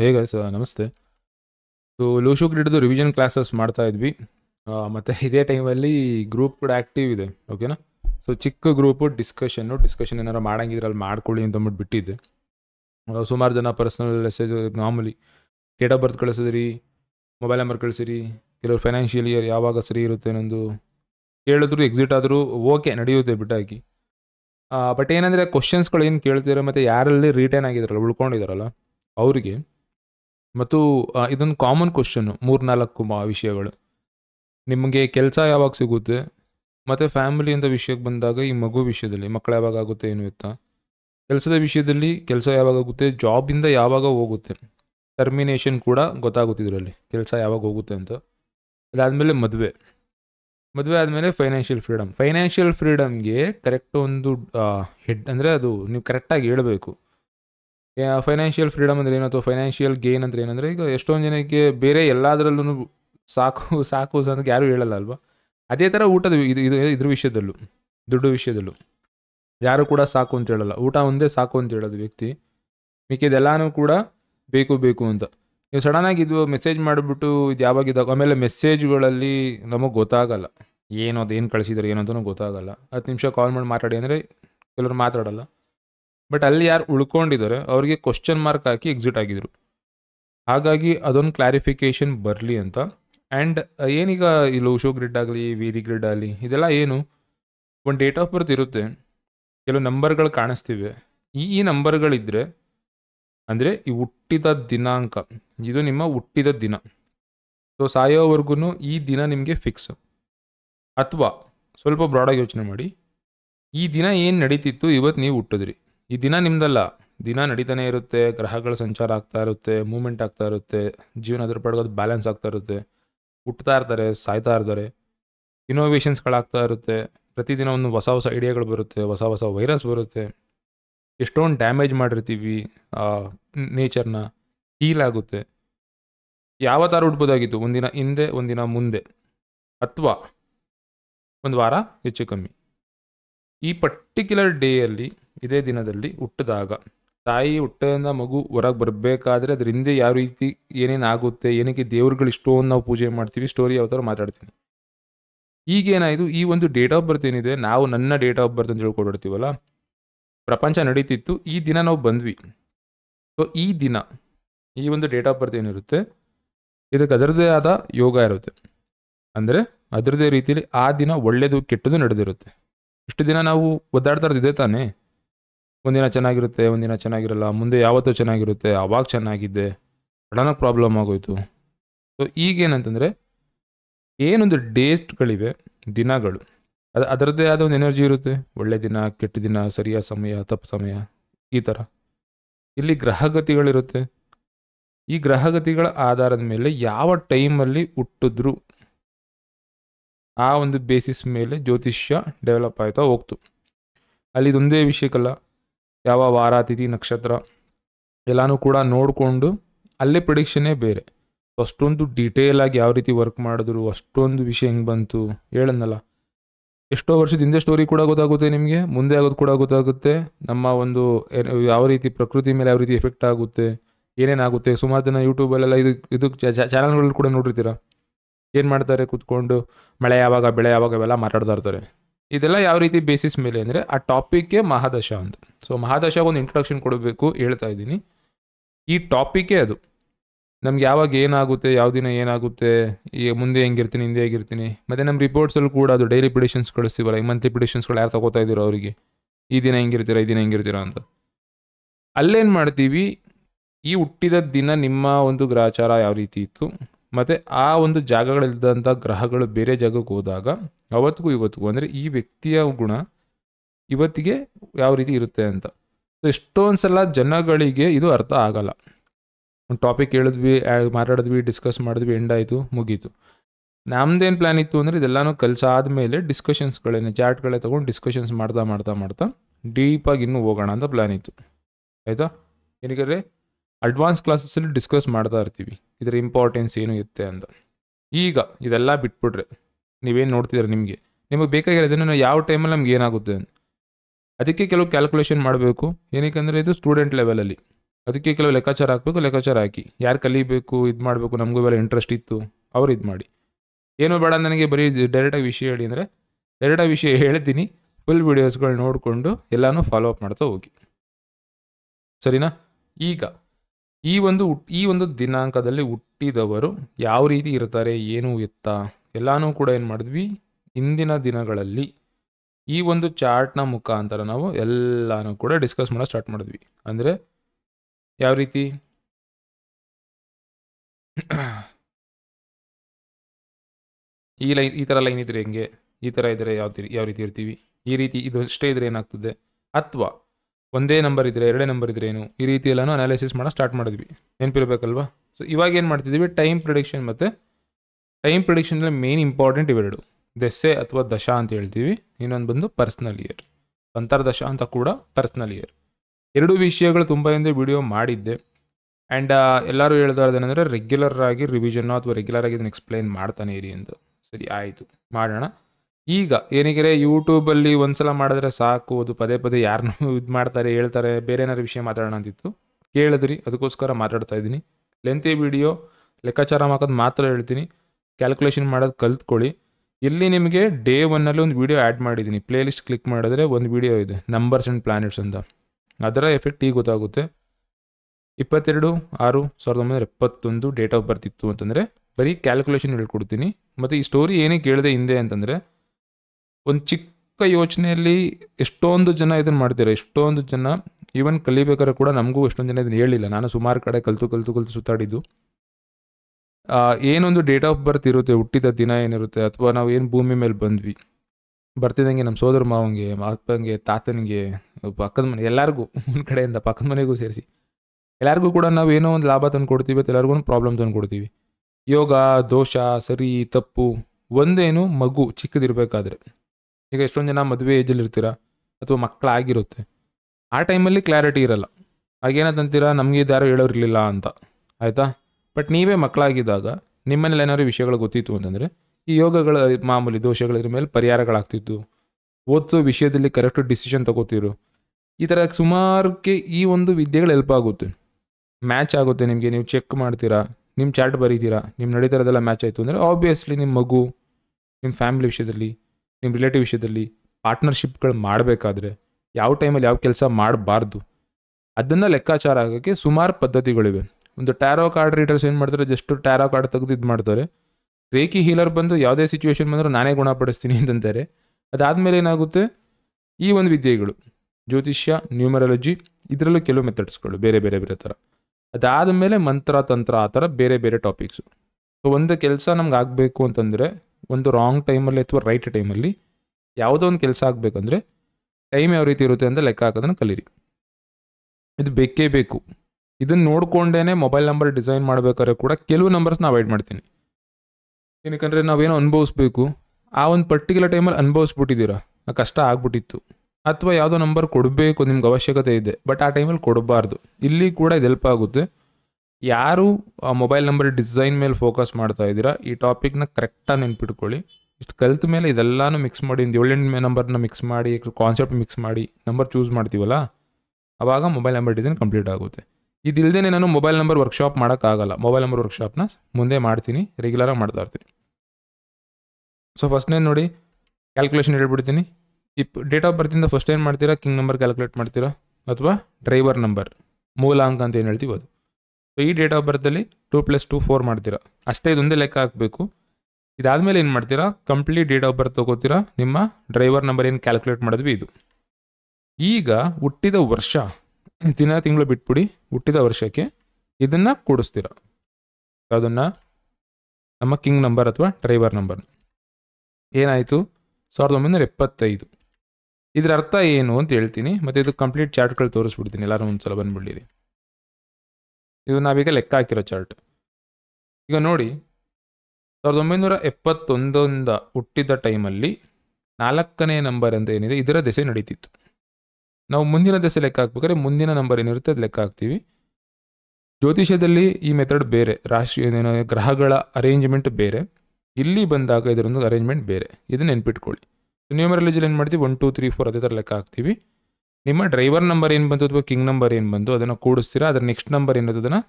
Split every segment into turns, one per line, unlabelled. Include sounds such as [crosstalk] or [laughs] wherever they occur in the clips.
ಹೇಗ [laughs] sir uh, ನಮಸ್ತೆ ಸೊ ಲೂಶುಕ್ ಕ್ರೀಡೆದು ರಿವಿಷನ್ ಕ್ಲಾಸಸ್ ಮಾಡ್ತಾ ಇದ್ವಿ ಮತ್ತು ಇದೇ ಟೈಮಲ್ಲಿ ಗ್ರೂಪ್ ಕೂಡ ಆ್ಯಕ್ಟಿವ್ ಇದೆ ಓಕೆನಾ ಸೊ ಚಿಕ್ಕ ಗ್ರೂಪು ಡಿಸ್ಕಷನ್ನು ಡಿಸ್ಕಷನ್ ಏನಾರು ಮಾಡೋಂಗಿದ್ರಲ್ಲಿ ಮಾಡ್ಕೊಳ್ಳಿ ಅಂತ ಅಂದ್ಬಿಟ್ಟು ಬಿಟ್ಟಿದ್ದೆ ಸುಮಾರು ಜನ ಪರ್ಸನಲ್ ಮೆಸೇಜ್ ಮಾಮೂಲಿ ಡೇಟ್ ಆಫ್ ಬರ್ತ್ ಕಳಿಸಿದ್ರಿ ಮೊಬೈಲ್ ನಂಬರ್ ಕಳಿಸಿರಿ ಕೆಲವರು ಫೈನಾನ್ಷಿಯಲ್ ಇಯರ್ ಯಾವಾಗ ಸರಿ ಇರುತ್ತೆ ಅನ್ನೋದು ಕೇಳಿದ್ರು ಎಕ್ಸಿಟ್ ಆದರೂ ಓಕೆ ನಡೆಯುತ್ತೆ ಬಿಟ್ಟಾಗಿ ಬಟ್ ಏನಂದರೆ ಕ್ವಶನ್ಸ್ಗಳು ಏನು ಕೇಳ್ತಿದ್ರೆ ಮತ್ತು ಯಾರಲ್ಲಿ ರಿಟರ್ನ್ ಆಗಿದ್ದಾರಲ್ಲ ಉಳ್ಕೊಂಡಿದ್ದಾರಲ್ಲ ಅವರಿಗೆ ಮತ್ತು ಇದೊಂದು ಕಾಮನ್ ಕ್ವಶನ್ನು ಮೂರ್ನಾಲ್ಕು ವಿಷಯಗಳು ನಿಮಗೆ ಕೆಲಸ ಯಾವಾಗ ಸಿಗುತ್ತೆ ಮತ್ತು ಫ್ಯಾಮಿಲಿಯಿಂದ ವಿಷಯಕ್ಕೆ ಬಂದಾಗ ಈ ಮಗು ವಿಷಯದಲ್ಲಿ ಮಕ್ಕಳು ಯಾವಾಗ ಆಗುತ್ತೆ ಏನು ಇತ್ತ ಕೆಲಸದ ವಿಷಯದಲ್ಲಿ ಕೆಲಸ ಯಾವಾಗ ಆಗುತ್ತೆ ಜಾಬಿಂದ ಯಾವಾಗ ಹೋಗುತ್ತೆ ಟರ್ಮಿನೇಷನ್ ಕೂಡ ಗೊತ್ತಾಗುತ್ತೆ ಇದರಲ್ಲಿ ಕೆಲಸ ಯಾವಾಗ ಹೋಗುತ್ತೆ ಅಂತ ಅದಾದಮೇಲೆ ಮದುವೆ ಮದುವೆ ಆದಮೇಲೆ ಫೈನಾನ್ಷಿಯಲ್ ಫ್ರೀಡಮ್ ಫೈನಾನ್ಷಿಯಲ್ ಫ್ರೀಡಮ್ಗೆ ಕರೆಕ್ಟ್ ಒಂದು ಹೆಡ್ ಅಂದರೆ ಅದು ನೀವು ಕರೆಕ್ಟಾಗಿ ಹೇಳಬೇಕು ಫೈನಾನ್ಷಿಯಲ್ ಫ್ರೀಡಮ್ ಅಂದರೆ ಏನು ಅಥವಾ ಫೈನಾನ್ಷಿಯಲ್ ಗೇನ್ ಅಂದ್ರೆ ಏನಂದರೆ ಈಗ ಎಷ್ಟೊಂದು ಜನಕ್ಕೆ ಬೇರೆ ಎಲ್ಲದರಲ್ಲೂ ಸಾಕು ಸಾಕು ಅಂತ ಯಾರೂ ಹೇಳಲ್ಲ ಅಲ್ವಾ ಅದೇ ಥರ ಊಟದ ಇದು ಇದು ಇದ್ರ ವಿಷಯದಲ್ಲೂ ದುಡ್ಡು ವಿಷಯದಲ್ಲೂ ಯಾರು ಕೂಡ ಸಾಕು ಅಂತ ಹೇಳಲ್ಲ ಊಟ ಒಂದೇ ಸಾಕು ಅಂತ ಹೇಳೋದು ವ್ಯಕ್ತಿ ಮಿಕ್ಕಿದೆಲ್ಲನೂ ಕೂಡ ಬೇಕು ಬೇಕು ಅಂತ ನೀವು ಸಡನ್ನಾಗಿ ಇದು ಮೆಸೇಜ್ ಮಾಡಿಬಿಟ್ಟು ಇದು ಯಾವಾಗಿದ್ದಾಗ ಆಮೇಲೆ ಮೆಸೇಜ್ಗಳಲ್ಲಿ ನಮಗೆ ಗೊತ್ತಾಗಲ್ಲ ಏನು ಅದು ಏನು ಕಳಿಸಿದಾರೆ ಏನು ಅಂತಲೂ ಗೊತ್ತಾಗಲ್ಲ ಹತ್ತು ನಿಮಿಷ ಕಾಲ್ ಮಾಡಿ ಮಾತಾಡಿ ಅಂದರೆ ಕೆಲವರು ಮಾತಾಡಲ್ಲ ಬಟ್ ಅಲ್ಲಿ ಯಾರು ಉಳ್ಕೊಂಡಿದ್ದಾರೆ ಅವರಿಗೆ ಕ್ವಶನ್ ಮಾರ್ಕ್ ಹಾಕಿ ಎಕ್ಸಿಟ್ ಆಗಿದ್ರು ಹಾಗಾಗಿ ಅದೊಂದು ಕ್ಲಾರಿಫಿಕೇಷನ್ ಬರಲಿ ಅಂತ ಆ್ಯಂಡ್ ಏನೀಗ ಈ ಲೋಶೋ ಗ್ರಿಡ್ ಆಗಲಿ ವೇದಿ ಗ್ರಿಡ್ ಆಗಲಿ ಇದೆಲ್ಲ ಏನು ಒಂದು ಡೇಟ್ ಆಫ್ ಬರ್ತ್ ಇರುತ್ತೆ ಕೆಲವು ನಂಬರ್ಗಳು ಕಾಣಿಸ್ತಿವೆ ಈ ಈ ನಂಬರ್ಗಳಿದ್ದರೆ ಅಂದರೆ ಈ ಹುಟ್ಟಿದ ದಿನಾಂಕ ಇದು ನಿಮ್ಮ ಹುಟ್ಟಿದ ದಿನ ಸೊ ಸಾಯೋವರೆಗೂ ಈ ದಿನ ನಿಮಗೆ ಫಿಕ್ಸ್ ಅಥವಾ ಸ್ವಲ್ಪ ಬ್ರಾಡಾಗಿ ಯೋಚನೆ ಮಾಡಿ ಈ ದಿನ ಏನು ನಡೀತಿತ್ತು ಇವತ್ತು ನೀವು ಹುಟ್ಟಿದ್ರಿ ಈ ದಿನ ನಿಮ್ಮದಲ್ಲ ದಿನ ನಡೀತಾನೆ ಇರುತ್ತೆ ಗ್ರಹಗಳ ಸಂಚಾರ ಆಗ್ತಾ ಇರುತ್ತೆ ಮೂಮೆಂಟ್ ಆಗ್ತಾ ಇರುತ್ತೆ ಜೀವನ ಅದ್ರ ಪಡ್ಗೋದು ಬ್ಯಾಲೆನ್ಸ್ ಆಗ್ತಾ ಇರುತ್ತೆ ಹುಟ್ತಾ ಇರ್ತಾರೆ ಸಾಯ್ತಾ ಇರ್ತಾರೆ ಇನೋವೇಷನ್ಸ್ಗಳಾಗ್ತಾ ಇರುತ್ತೆ ಪ್ರತಿದಿನ ಒಂದು ಹೊಸ ಹೊಸ ಐಡಿಯಾಗಳು ಬರುತ್ತೆ ಹೊಸ ಹೊಸ ವೈರಸ್ ಬರುತ್ತೆ ಎಷ್ಟೊಂದು ಡ್ಯಾಮೇಜ್ ಮಾಡಿರ್ತೀವಿ ನೇಚರ್ನ ಹೀಲ್ ಆಗುತ್ತೆ ಯಾವ ಥರ ಹುಡ್ಬೋದಾಗಿತ್ತು ಒಂದಿನ ಹಿಂದೆ ಒಂದಿನ ಮುಂದೆ ಅಥವಾ ಒಂದು ವಾರ ಹೆಚ್ಚು ಕಮ್ಮಿ ಈ ಪರ್ಟಿಕ್ಯುಲರ್ ಡೇಯಲ್ಲಿ ಇದೇ ದಿನದಲ್ಲಿ ಹುಟ್ಟಿದಾಗ ತಾಯಿ ಹುಟ್ಟದಿಂದ ಮಗು ಹೊರಗೆ ಬರಬೇಕಾದ್ರೆ ಅದ್ರ ಹಿಂದೆ ಯಾವ ರೀತಿ ಏನೇನು ಆಗುತ್ತೆ ಏನಕ್ಕೆ ದೇವ್ರುಗಳು ಇಷ್ಟೊಂದು ನಾವು ಪೂಜೆ ಮಾಡ್ತೀವಿ ಸ್ಟೋರಿ ಯಾವ ಥರ ಮಾತಾಡ್ತೀನಿ ಈಗೇನಾಯಿತು ಈ ಒಂದು ಡೇಟ್ ಆಫ್ ಬರ್ತ್ ಏನಿದೆ ನಾವು ನನ್ನ ಡೇಟ್ ಆಫ್ ಬರ್ತ್ ಅಂತ ಹೇಳ್ಕೊಡ್ತೀವಲ್ಲ ಪ್ರಪಂಚ ನಡೀತಿತ್ತು ಈ ದಿನ ನಾವು ಬಂದ್ವಿ ಸೊ ಈ ದಿನ ಈ ಒಂದು ಡೇಟ್ ಆಫ್ ಬರ್ತ್ ಏನಿರುತ್ತೆ ಇದಕ್ಕೆ ಅದರದೇ ಆದ ಯೋಗ ಇರುತ್ತೆ ಅಂದರೆ ಅದರದೇ ರೀತಿಯಲ್ಲಿ ಆ ದಿನ ಒಳ್ಳೆಯದು ಕೆಟ್ಟದ್ದು ನಡೆದಿರುತ್ತೆ ಇಷ್ಟು ದಿನ ನಾವು ಒದ್ದಾಡ್ತಾ ಇದೆ ತಾನೇ ಒಂದಿನ ಚೆನ್ನಾಗಿರುತ್ತೆ ಒಂದಿನ ಚೆನ್ನಾಗಿರಲ್ಲ ಮುಂದೆ ಯಾವತ್ತೂ ಚೆನ್ನಾಗಿರುತ್ತೆ ಆವಾಗ ಚೆನ್ನಾಗಿದ್ದೆ ಸಡನ್ನಾಗಿ ಪ್ರಾಬ್ಲಮ್ ಆಗೋಯ್ತು ಸೊ ಈಗೇನಂತಂದರೆ ಏನೊಂದು ಡೇಟ್ಗಳಿವೆ ದಿನಗಳು ಅದು ಅದರದ್ದೇ ಆದ ಒಂದು ಎನರ್ಜಿ ಇರುತ್ತೆ ಒಳ್ಳೆ ದಿನ ಕೆಟ್ಟ ದಿನ ಸರಿಯಾದ ಸಮಯ ತಪ್ಪು ಸಮಯ ಈ ಥರ ಇಲ್ಲಿ ಗ್ರಹಗತಿಗಳಿರುತ್ತೆ ಈ ಗ್ರಹಗತಿಗಳ ಆಧಾರದ ಮೇಲೆ ಯಾವ ಟೈಮಲ್ಲಿ ಹುಟ್ಟಿದ್ರು ಆ ಒಂದು ಬೇಸಿಸ್ ಮೇಲೆ ಜ್ಯೋತಿಷ್ಯ ಡೆವಲಪ್ ಆಯ್ತಾ ಹೋಗ್ತು ಅಲ್ಲಿ ಇದೊಂದೇ ವಿಷಯಕ್ಕಲ್ಲ ಯಾವ ವಾರ ತಿಥಿ ನಕ್ಷತ್ರ ಎಲ್ಲನೂ ಕೂಡ ನೋಡಿಕೊಂಡು ಅಲ್ಲೇ ಪ್ರಿಡಿಕ್ಷನ್ನೇ ಬೇರೆ ಅಷ್ಟೊಂದು ಡೀಟೇಲ್ ಆಗಿ ಯಾವ ರೀತಿ ವರ್ಕ್ ಮಾಡಿದ್ರು ಅಷ್ಟೊಂದು ವಿಷಯ ಹೆಂಗೆ ಬಂತು ಹೇಳನ್ನಲ್ಲ ಎಷ್ಟೋ ವರ್ಷದ ಹಿಂದೆ ಸ್ಟೋರಿ ಕೂಡ ಗೊತ್ತಾಗುತ್ತೆ ನಿಮಗೆ ಮುಂದೆ ಆಗೋದು ಕೂಡ ಗೊತ್ತಾಗುತ್ತೆ ನಮ್ಮ ಒಂದು ಯಾವ ರೀತಿ ಪ್ರಕೃತಿ ಮೇಲೆ ಯಾವ ರೀತಿ ಎಫೆಕ್ಟ್ ಆಗುತ್ತೆ ಏನೇನಾಗುತ್ತೆ ಸುಮಾರು ಜನ ಯೂಟ್ಯೂಬಲ್ಲೆಲ್ಲ ಇದು ಇದು ಚಾನಲ್ಗಳಲ್ಲಿ ಕೂಡ ನೋಡಿರ್ತೀರ ಏನು ಮಾಡ್ತಾರೆ ಕೂತ್ಕೊಂಡು ಮಳೆ ಯಾವಾಗ ಬೆಳೆ ಯಾವಾಗ ಇವೆಲ್ಲ ಮಾತಾಡ್ತಾ ಇರ್ತಾರೆ ಇದೆಲ್ಲ ಯಾವ ರೀತಿ ಬೇಸಿಸ್ ಮೇಲೆ ಅಂದರೆ ಆ ಟಾಪಿಕ್ಗೆ ಮಹಾದಶ ಅಂತ ಸೊ ಮಹಾದಶಾಗ ಒಂದು ಇಂಟ್ರೊಡಕ್ಷನ್ ಕೊಡಬೇಕು ಹೇಳ್ತಾ ಇದ್ದೀನಿ ಈ ಟಾಪಿಕ್ಕೇ ಅದು ನಮ್ಗೆ ಯಾವಾಗ ಏನಾಗುತ್ತೆ ಯಾವ ದಿನ ಏನಾಗುತ್ತೆ ಈಗ ಮುಂದೆ ಹೆಂಗಿರ್ತೀನಿ ಹಿಂದೆ ಹೇಗಿರ್ತೀನಿ ಮತ್ತು ನಮ್ಮ ರಿಪೋರ್ಟ್ಸಲ್ಲೂ ಕೂಡ ಅದು ಡೈಲಿ ಪಿಡಿಷನ್ಸ್ ಕಳಿಸ್ತೀವಲ್ಲ ಈ ಮಂತ್ಲಿ ಪ್ರಿಡಿಷನ್ಸ್ಗಳು ಯಾರು ತಗೋತಾ ಇದ್ದೀರೋ ಅವರಿಗೆ ಈ ದಿನ ಹೆಂಗಿರ್ತೀರಾ ಈ ದಿನ ಹೆಂಗಿರ್ತೀರಾ ಅಂತ ಅಲ್ಲೇನು ಮಾಡ್ತೀವಿ ಈ ಹುಟ್ಟಿದ ದಿನ ನಿಮ್ಮ ಒಂದು ಗ್ರಾಚಾರ ಯಾವ ರೀತಿ ಇತ್ತು ಮತ್ತು ಆ ಒಂದು ಜಾಗಗಳಲ್ಲಿದ್ದಂಥ ಗ್ರಹಗಳು ಬೇರೆ ಜಾಗಕ್ಕೆ ಹೋದಾಗ ಅವತ್ತಿಗೂ ಇವತ್ತಿಗೂ ಅಂದರೆ ಈ ವ್ಯಕ್ತಿಯ ಗುಣ ಇವತ್ತಿಗೆ ಯಾವ ರೀತಿ ಇರುತ್ತೆ ಅಂತ ಎಷ್ಟೊಂದು ಸಲ ಜನಗಳಿಗೆ ಇದು ಅರ್ಥ ಆಗಲ್ಲ ಒಂದು ಟಾಪಿಕ್ ಹೇಳಿದ್ವಿ ಮಾತಾಡಿದ್ವಿ ಡಿಸ್ಕಸ್ ಮಾಡಿದ್ವಿ ಎಂಡ್ ಆಯಿತು ಮುಗೀತು ನಮ್ದೇನು ಪ್ಲ್ಯಾನ್ ಇತ್ತು ಅಂದರೆ ಇದೆಲ್ಲನೂ ಕೆಲಸ ಆದಮೇಲೆ ಡಿಸ್ಕಷನ್ಸ್ಗಳೇನೆ ಚಾಟ್ಗಳೇ ತೊಗೊಂಡು ಡಿಸ್ಕಷನ್ಸ್ ಮಾಡ್ತಾ ಮಾಡ್ತಾ ಮಾಡ್ತಾ ಡೀಪಾಗಿ ಇನ್ನೂ ಹೋಗೋಣ ಅಂತ ಪ್ಲ್ಯಾನ್ ಇತ್ತು ಆಯಿತಾ ಏನಕ್ಕೆ ಅಡ್ವಾನ್ಸ್ ಕ್ಲಾಸಸ್ಸಲ್ಲಿ ಡಿಸ್ಕಸ್ ಮಾಡ್ತಾ ಇರ್ತೀವಿ ಇದರ ಇಂಪಾರ್ಟೆನ್ಸ್ ಏನು ಇರುತ್ತೆ ಅಂತ ಈಗ ಇದೆಲ್ಲ ಬಿಟ್ಬಿಟ್ರೆ ನೀವೇನು ನೋಡ್ತಿದ್ರೆ ನಿಮಗೆ ನಿಮಗೆ ಬೇಕಾಗಿರೋದನ್ನು ಯಾವ ಟೈಮಲ್ಲಿ ನಮ್ಗೆ ಏನಾಗುತ್ತೆ ಅಂತ ಅದಕ್ಕೆ ಕೆಲವು ಕ್ಯಾಲ್ಕುಲೇಷನ್ ಮಾಡಬೇಕು ಏನಕ್ಕೆ ಅಂದರೆ ಇದು ಸ್ಟೂಡೆಂಟ್ ಲೆವೆಲಲ್ಲಿ ಅದಕ್ಕೆ ಕೆಲವು ಲೆಕ್ಕಾಚಾರ ಹಾಕಬೇಕು ಲೆಕ್ಕಾಚಾರ ಹಾಕಿ ಯಾರು ಕಲಿಬೇಕು ಇದು ಮಾಡಬೇಕು ನಮಗೂ ಇವೆಲ್ಲ ಇಂಟ್ರೆಸ್ಟ್ ಇತ್ತು ಅವ್ರು ಇದು ಮಾಡಿ ಏನು ಬೇಡ ನನಗೆ ಬರೀ ಡೈರೆಕ್ಟಾಗಿ ವಿಷಯ ಹೇಳಿ ಅಂದರೆ ಡೈರೆಕ್ಟಾಗಿ ವಿಷಯ ಹೇಳ್ತೀನಿ ಫುಲ್ ವೀಡಿಯೋಸ್ಗಳು ನೋಡಿಕೊಂಡು ಎಲ್ಲನೂ ಫಾಲೋ ಅಪ್ ಮಾಡ್ತಾ ಹೋಗಿ ಸರಿನಾ ಈಗ ಈ ಒಂದು ಈ ಒಂದು ದಿನಾಂಕದಲ್ಲಿ ಹುಟ್ಟಿದವರು ಯಾವ ರೀತಿ ಇರ್ತಾರೆ ಏನು ಎತ್ತ ಎಲ್ಲನೂ ಕೂಡ ಏನು ಮಾಡಿದ್ವಿ ಇಂದಿನ ದಿನಗಳಲ್ಲಿ ಈ ಒಂದು ಚಾರ್ಟ್ನ ಮುಖಾಂತರ ನಾವು ಎಲ್ಲನೂ ಕೂಡ ಡಿಸ್ಕಸ್ ಮಾಡೋ ಸ್ಟಾರ್ಟ್ ಮಾಡಿದ್ವಿ ಅಂದರೆ ಯಾವ ರೀತಿ ಈ ಲೈನ್ ಈ ಥರ ಲೈನ್ ಇದ್ರೆ ಹೆಂಗೆ ಈ ಥರ ಇದ್ದರೆ ಯಾವ ಯಾವ ರೀತಿ ಇರ್ತೀವಿ ಈ ರೀತಿ ಇದು ಅಷ್ಟೇ ಇದ್ರೆ ಏನಾಗ್ತದೆ ಅಥವಾ ಒಂದೇ ನಂಬರ್ ಇದ್ದರೆ ಎರಡೇ ನಂಬರ್ ಇದ್ರೆ ಏನು ಈ ರೀತಿ ಎಲ್ಲನೂ ಅನಾಲಿಸಿಸ್ ಮಾಡೋ ಸ್ಟಾರ್ಟ್ ಮಾಡಿದ್ವಿ ನೆನಪಿರಬೇಕಲ್ವಾ ಸೊ ಇವಾಗ ಏನು ಮಾಡ್ತಿದ್ದೀವಿ ಟೈಮ್ ಪ್ರಿಡಿಕ್ಷನ್ ಮತ್ತು ಟೈಮ್ ಪ್ರಿಡಿಕ್ಷನ್ ಮೇನ್ ಇಂಪಾರ್ಟೆಂಟ್ ಇವೆರಡು ದೆಸೆ ಅಥವಾ ದಶ ಅಂತ ಹೇಳ್ತೀವಿ ಇನ್ನೊಂದು ಬಂದು ಪರ್ಸ್ನಲ್ ಇಯರ್ ಅಂತರ್ದಶ ಅಂತ ಕೂಡ ಪರ್ಸ್ನಲ್ ಇಯರ್ ಎರಡು ವಿಷಯಗಳು ತುಂಬ ಹಿಂದೆ ವಿಡಿಯೋ ಮಾಡಿದ್ದೆ ಆ್ಯಂಡ್ ಎಲ್ಲರೂ ಹೇಳ್ತಾ ಏನಂದರೆ ರೆಗ್ಯುಲರ್ ಆಗಿ ರಿವಿಷನ್ನು ಅಥವಾ ರೆಗ್ಯುಲರ್ ಆಗಿ ಇದನ್ನು ಎಕ್ಸ್ಪ್ಲೈನ್ ಮಾಡ್ತಾನೆ ಇರಿ ಎಂದು ಸರಿ ಆಯಿತು ಮಾಡೋಣ ಈಗ ಏನಿಗೆರೆ ಯೂಟ್ಯೂಬಲ್ಲಿ ಒಂದ್ಸಲ ಮಾಡಿದ್ರೆ ಸಾಕು ಅದು ಪದೇ ಪದೇ ಯಾರನ್ನೂ [laughs] ಇದು ಮಾಡ್ತಾರೆ ಹೇಳ್ತಾರೆ ಬೇರೆ ಏನಾರು ವಿಷಯ ಮಾತಾಡೋಣ ಅಂತಿತ್ತು ಕೇಳಿದ್ರಿ ಅದಕ್ಕೋಸ್ಕರ ಮಾತಾಡ್ತಾ ಇದ್ದೀನಿ ಲೆಂತಿ ವಿಡಿಯೋ ಲೆಕ್ಕಾಚಾರ ಹಾಕೋದು ಮಾತ್ರ ಹೇಳ್ತೀನಿ ಕ್ಯಾಲ್ಕುಲೇಷನ್ ಮಾಡೋದು ಕಲ್ತ್ಕೊಳ್ಳಿ ಇಲ್ಲಿ ನಿಮಗೆ ಡೇ ಒನ್ನಲ್ಲಿ ಒಂದು ವೀಡಿಯೋ ಆ್ಯಡ್ ಮಾಡಿದ್ದೀನಿ ಪ್ಲೇಲಿಸ್ಟ್ ಕ್ಲಿಕ್ ಮಾಡಿದ್ರೆ ಒಂದು ವೀಡಿಯೋ ಇದೆ ನಂಬರ್ಸ್ ಆ್ಯಂಡ್ ಪ್ಲಾನೆಟ್ಸ್ ಅಂತ ಅದರ ಎಫೆಕ್ಟ್ ಈಗ ಗೊತ್ತಾಗುತ್ತೆ ಇಪ್ಪತ್ತೆರಡು ಆರು ಸಾವಿರದ ಒಂಬೈನೂರ ಎಪ್ಪತ್ತೊಂದು ಡೇಟ್ ಆಫ್ ಬರ್ತಿತ್ತು ಅಂತಂದರೆ ಬರೀ ಕ್ಯಾಲ್ಕುಲೇಷನ್ ಹೇಳ್ಕೊಡ್ತೀನಿ ಮತ್ತು ಈ ಸ್ಟೋರಿ ಏನಕ್ಕೆ ಹೇಳಿದೆ ಹಿಂದೆ ಅಂತಂದರೆ ಒಂದು ಚಿಕ್ಕ ಯೋಚನೆಯಲ್ಲಿ ಎಷ್ಟೊಂದು ಜನ ಇದನ್ನು ಮಾಡ್ತೀರಾ ಎಷ್ಟೊಂದು ಜನ ಈವನ್ ಕಲಿಬೇಕಾದ್ರೆ ಕೂಡ ನಮಗೂ ಎಷ್ಟೊಂದು ಜನ ಇದನ್ನು ಹೇಳಿಲ್ಲ ನಾನು ಸುಮಾರು ಕಡೆ ಕಲಿತು ಕಲಿತು ಕಲಿತು ಸುತ್ತಾಡಿದ್ದು ಏನೊಂದು ಡೇಟ್ ಆಫ್ ಬರ್ತ್ ಇರುತ್ತೆ ಹುಟ್ಟಿದ ದಿನ ಏನಿರುತ್ತೆ ಅಥವಾ ನಾವು ಏನು ಭೂಮಿ ಮೇಲೆ ಬಂದ್ವಿ ಬರ್ತಿದ್ದಂಗೆ ನಮ್ಮ ಸೋದರ ಮಾವಂಗೆ ಅಪ್ಪಂಗೆ ತಾತನಿಗೆ ಪಕ್ಕದ ಮನೆ ಎಲ್ಲರಿಗೂ ಒಂದು ಕಡೆಯಿಂದ ಪಕ್ಕದ ಮನೆಗೂ ಸೇರಿಸಿ ಎಲ್ಲರಿಗೂ ಕೂಡ ನಾವು ಏನೋ ಒಂದು ಲಾಭ ತಂದು ಕೊಡ್ತೀವಿ ಮತ್ತು ಎಲ್ಲರಿಗೂ ಪ್ರಾಬ್ಲಮ್ ತಂದು ಕೊಡ್ತೀವಿ ಯೋಗ ದೋಷ ಸರಿ ತಪ್ಪು ಒಂದೇನು ಮಗು ಚಿಕ್ಕದಿರಬೇಕಾದ್ರೆ ಈಗ ಎಷ್ಟೊಂದು ಜನ ಮದುವೆ ಇರ್ತೀರಾ ಅಥವಾ ಮಕ್ಕಳಾಗಿರುತ್ತೆ ಆ ಟೈಮಲ್ಲಿ ಕ್ಲಾರಿಟಿ ಇರಲ್ಲ ಹಾಗೇನಂತೀರ ನಮಗೆ ಇದಾರು ಹೇಳೋರಿರಲಿಲ್ಲ ಅಂತ ಆಯಿತಾ ಬಟ್ ನೀವೇ ಮಕ್ಕಳಾಗಿದ್ದಾಗ ನಿಮ್ಮನೇಲಿ ಏನಾದ್ರು ವಿಷಯಗಳು ಗೊತ್ತಿತ್ತು ಅಂತಂದರೆ ಈ ಯೋಗಗಳ ಮಾಮೂಲಿ ದೋಷಗಳ ಮೇಲೆ ಪರಿಹಾರಗಳಾಗ್ತಿತ್ತು ಓದಿಸೋ ವಿಷಯದಲ್ಲಿ ಕರೆಕ್ಟ್ ಡಿಸಿಷನ್ ತಗೋತಿರು ಈ ಥರ ಸುಮಾರಕ್ಕೆ ಈ ಒಂದು ವಿದ್ಯೆಗಳು ಹೆಲ್ಪ್ ಆಗುತ್ತೆ ಮ್ಯಾಚ್ ಆಗುತ್ತೆ ನಿಮಗೆ ನೀವು ಚೆಕ್ ಮಾಡ್ತೀರಾ ನಿಮ್ಮ ಚಾರ್ಟ್ ಬರೀತೀರಾ ನಿಮ್ಮ ನಡೀತಾರದೆಲ್ಲ ಮ್ಯಾಚ್ ಆಯಿತು ಅಂದರೆ ಆಬ್ವಿಯಸ್ಲಿ ನಿಮ್ಮ ಮಗು ನಿಮ್ಮ ಫ್ಯಾಮಿಲಿ ವಿಷಯದಲ್ಲಿ ನಿಮ್ಮ ರಿಲೇಟಿವ್ ವಿಷಯದಲ್ಲಿ ಪಾರ್ಟ್ನರ್ಶಿಪ್ಗಳು ಮಾಡಬೇಕಾದ್ರೆ ಯಾವ ಟೈಮಲ್ಲಿ ಯಾವ ಕೆಲಸ ಮಾಡಬಾರ್ದು ಅದನ್ನು ಲೆಕ್ಕಾಚಾರ ಆಗೋಕ್ಕೆ ಸುಮಾರು ಪದ್ಧತಿಗಳಿವೆ ಒಂದು ಟ್ಯಾರೋ ಕಾರ್ಡ್ ರೀಡರ್ಸ್ ಏನು ಮಾಡ್ತಾರೆ ಜಸ್ಟ್ ಟ್ಯಾರೋ ಕಾರ್ಡ್ ತೆಗೆದು ಇದು ಮಾಡ್ತಾರೆ ರೇಖಿ ಹೀಲರ್ ಬಂದು ಯಾವುದೇ ಸಿಚುವೇಶನ್ ಬಂದರೂ ನಾನೇ ಗುಣಪಡಿಸ್ತೀನಿ ಅಂತಂತಾರೆ ಅದಾದಮೇಲೆ ಏನಾಗುತ್ತೆ ಈ ಒಂದು ವಿದ್ಯೆಗಳು ಜ್ಯೋತಿಷ್ಯ ನ್ಯೂಮರಾಲಜಿ ಇದರಲ್ಲೂ ಕೆಲವು ಮೆಥಡ್ಸ್ಗಳು ಬೇರೆ ಬೇರೆ ಬೇರೆ ಥರ ಅದಾದ ಮೇಲೆ ಮಂತ್ರ ತಂತ್ರ ಆ ಥರ ಬೇರೆ ಬೇರೆ ಟಾಪಿಕ್ಸು ಸೊ ಒಂದು ಕೆಲಸ ನಮ್ಗೆ ಆಗಬೇಕು ಅಂತಂದರೆ ಒಂದು ರಾಂಗ್ ಟೈಮಲ್ಲಿ ಅಥವಾ ರೈಟ್ ಟೈಮಲ್ಲಿ ಯಾವುದೋ ಒಂದು ಕೆಲಸ ಆಗಬೇಕಂದ್ರೆ ಟೈಮ್ ಯಾವ ರೀತಿ ಇರುತ್ತೆ ಅಂತ ಲೆಕ್ಕ ಹಾಕೋದನ್ನು ಕಲೀರಿ ಇದು ಬೇಕೇ ಬೇಕು ಇದನ್ನು ನೋಡ್ಕೊಂಡೇ ಮೊಬೈಲ್ ನಂಬರ್ ಡಿಸೈನ್ ಮಾಡಬೇಕಾದ್ರೆ ಕೂಡ ಕೆಲವು ನಂಬರ್ಸ್ ನಾವು ಅವಾಯ್ಡ್ ಮಾಡ್ತೀನಿ ಏನಕ್ಕಂದರೆ ನಾವೇನೋ ಅನುಭವಿಸ್ಬೇಕು ಆ ಒಂದು ಪರ್ಟಿಕ್ಯುಲರ್ ಟೈಮಲ್ಲಿ ಅನುಭವಿಸ್ಬಿಟ್ಟಿದ್ದೀರಾ ಕಷ್ಟ ಆಗ್ಬಿಟ್ಟಿತ್ತು ಅಥವಾ ಯಾವುದೋ ನಂಬರ್ ಕೊಡಬೇಕು ನಿಮ್ಗೆ ಅವಶ್ಯಕತೆ ಇದೆ ಬಟ್ ಆ ಟೈಮಲ್ಲಿ ಕೊಡಬಾರ್ದು ಇಲ್ಲಿ ಕೂಡ ಇದು ಹೆಲ್ಪ್ ಆಗುತ್ತೆ ಯಾರು ಆ ಮೊಬೈಲ್ ನಂಬರ್ ಡಿಸೈನ್ ಮೇಲೆ ಫೋಕಸ್ ಮಾಡ್ತಾ ಇದ್ದೀರಾ ಈ ಟಾಪಿಕ್ನ ಕರೆಕ್ಟಾಗಿ ನೆನ್ಪಿಟ್ಕೊಳ್ಳಿ ಇಷ್ಟು ಕಲ್ತ ಮೇಲೆ ಇದೆಲ್ಲನೂ ಮಿಕ್ಸ್ ಮಾಡಿ ಒಂದು ಏಳೆಂಟು ನಂಬರ್ನ ಮಿಕ್ಸ್ ಮಾಡಿ ಕಾನ್ಸೆಪ್ಟ್ ಮಿಕ್ಸ್ ಮಾಡಿ ನಂಬರ್ ಚೂಸ್ ಮಾಡ್ತೀವಲ್ಲ ಆವಾಗ ಮೊಬೈಲ್ ನಂಬರ್ ಡಿಸೈನ್ ಕಂಪ್ಲೀಟ್ ಆಗುತ್ತೆ ಇದಿಲ್ಲದೆ ನಾನು ಮೊಬೈಲ್ ನಂಬರ್ ವರ್ಕ್ಶಾಪ್ ಮಾಡೋಕ್ಕಾಗಲ್ಲ ಮೊಬೈಲ್ ನಂಬರ್ ವರ್ಕ್ಶಾಪ್ನ ಮುಂದೆ ಮಾಡ್ತೀನಿ ರೆಗ್ಯುಲರಾಗಿ ಮಾಡ್ತಾ ಇರ್ತೀನಿ ಸೊ ಫಸ್ಟ್ನೇನು ನೋಡಿ ಕ್ಯಾಲ್ಕುಲೇಷನ್ ಹೇಳ್ಬಿಡ್ತೀನಿ ಇಪ್ ಡೇಟ್ ಆಫ್ ಬರ್ತಿಂದ ಫಸ್ಟ್ ಏನು ಮಾಡ್ತೀರಾ ಕಿಂಗ್ ನಂಬರ್ ಕ್ಯಾಲ್ಕುಲೇಟ್ ಮಾಡ್ತೀರಾ ಅಥವಾ ಡ್ರೈವರ್ ನಂಬರ್ ಮೂಲಾಂಕ ಅಂಕ ಅಂತ ಏನು ಹೇಳ್ತೀವಿ ಅದು ಸೊ ಈ ಡೇಟ್ ಆಫ್ ಬರ್ತಲ್ಲಿ ಟೂ ಪ್ಲಸ್ ಟು ಫೋರ್ ಮಾಡ್ತೀರಾ ಅಷ್ಟೇ ಇದೊಂದೇ ಲೆಕ್ಕ ಹಾಕಬೇಕು ಇದಾದಮೇಲೆ ಏನು ಮಾಡ್ತೀರಾ ಕಂಪ್ಲೀಟ್ ಡೇಟ್ ಆಫ್ ಬರ್ತ್ ತೊಗೋತೀರಾ ನಿಮ್ಮ ಡ್ರೈವರ್ ನಂಬರ್ ಏನು ಕ್ಯಾಲ್ಕುಲೇಟ್ ಮಾಡಿದ್ವಿ ಇದು ಈಗ ಹುಟ್ಟಿದ ವರ್ಷ ದಿನ ತಿಂಗಳು ಬಿಟ್ಬಿಡಿ ಹುಟ್ಟಿದ ವರ್ಷಕ್ಕೆ ಇದನ್ನು ಕೂಡಿಸ್ತೀರಾ ಅದನ್ನು ನಮ್ಮ ಕಿಂಗ್ ನಂಬರ್ ಅಥವಾ ಡ್ರೈವರ್ ನಂಬರ್ ಏನಾಯಿತು ಸಾವಿರದ ಒಂಬೈನೂರ ಎಪ್ಪತ್ತೈದು ಇದರ ಅರ್ಥ ಏನು ಅಂತ ಹೇಳ್ತೀನಿ ಮತ್ತು ಇದು ಕಂಪ್ಲೀಟ್ ಚಾರ್ಟ್ಗಳು ತೋರಿಸ್ಬಿಡ್ತೀನಿ ಎಲ್ಲರೂ ಒಂದು ಸಲ ಬಂದ್ಬಿಡಿರಿ ಇದು ನಾವೀಗ ಲೆಕ್ಕ ಹಾಕಿರೋ ಚಾರ್ಟ್ ಈಗ ನೋಡಿ ಸಾವಿರದ ಒಂಬೈನೂರ ಎಪ್ಪತ್ತೊಂದ ಹುಟ್ಟಿದ ಟೈಮಲ್ಲಿ ನಾಲ್ಕನೇ ನಂಬರ್ ಅಂತ ಏನಿದೆ ಇದರ ದೆಸೆ ನಡೀತಿತ್ತು ನಾವು ಮುಂದಿನ ದೆಸೆ ಲೆಕ್ಕ ಹಾಕ್ಬೇಕಾದ್ರೆ ಮುಂದಿನ ನಂಬರ್ ಏನಿರುತ್ತೆ ಅದು ಲೆಕ್ಕ ಹಾಕ್ತೀವಿ ಜ್ಯೋತಿಷ್ಯದಲ್ಲಿ ಈ ಮೆಥಡ್ ಬೇರೆ ರಾಶಿ ಗ್ರಹಗಳ ಅರೇಂಜ್ಮೆಂಟ್ ಬೇರೆ ಇಲ್ಲಿ ಬಂದಾಗ ಇದರೊಂದು ಅರೇಂಜ್ಮೆಂಟ್ ಬೇರೆ ಇದನ್ನ ನೆನ್ಪಿಟ್ಕೊಳ್ಳಿ ನ್ಯೂಮರಾಲಜಿಲಿ ಏನು ಮಾಡ್ತೀವಿ ಒನ್ ಟು ತ್ರೀ ಫೋರ್ ಅದೇ ಥರ ಲೆಕ್ಕ ಹಾಕ್ತೀವಿ ನಿಮ್ಮ ಡ್ರೈವರ್ ನಂಬರ್ ಏನು ಬಂತು ಅಥವಾ ಕಿಂಗ್ ನಂಬರ್ ಏನು ಬಂತು ಅದನ್ನು ಕೂಡಿಸ್ತೀರಾ ಅದರ ನೆಕ್ಸ್ಟ್ ನಂಬರ್ ಏನು ಅದನ್ನು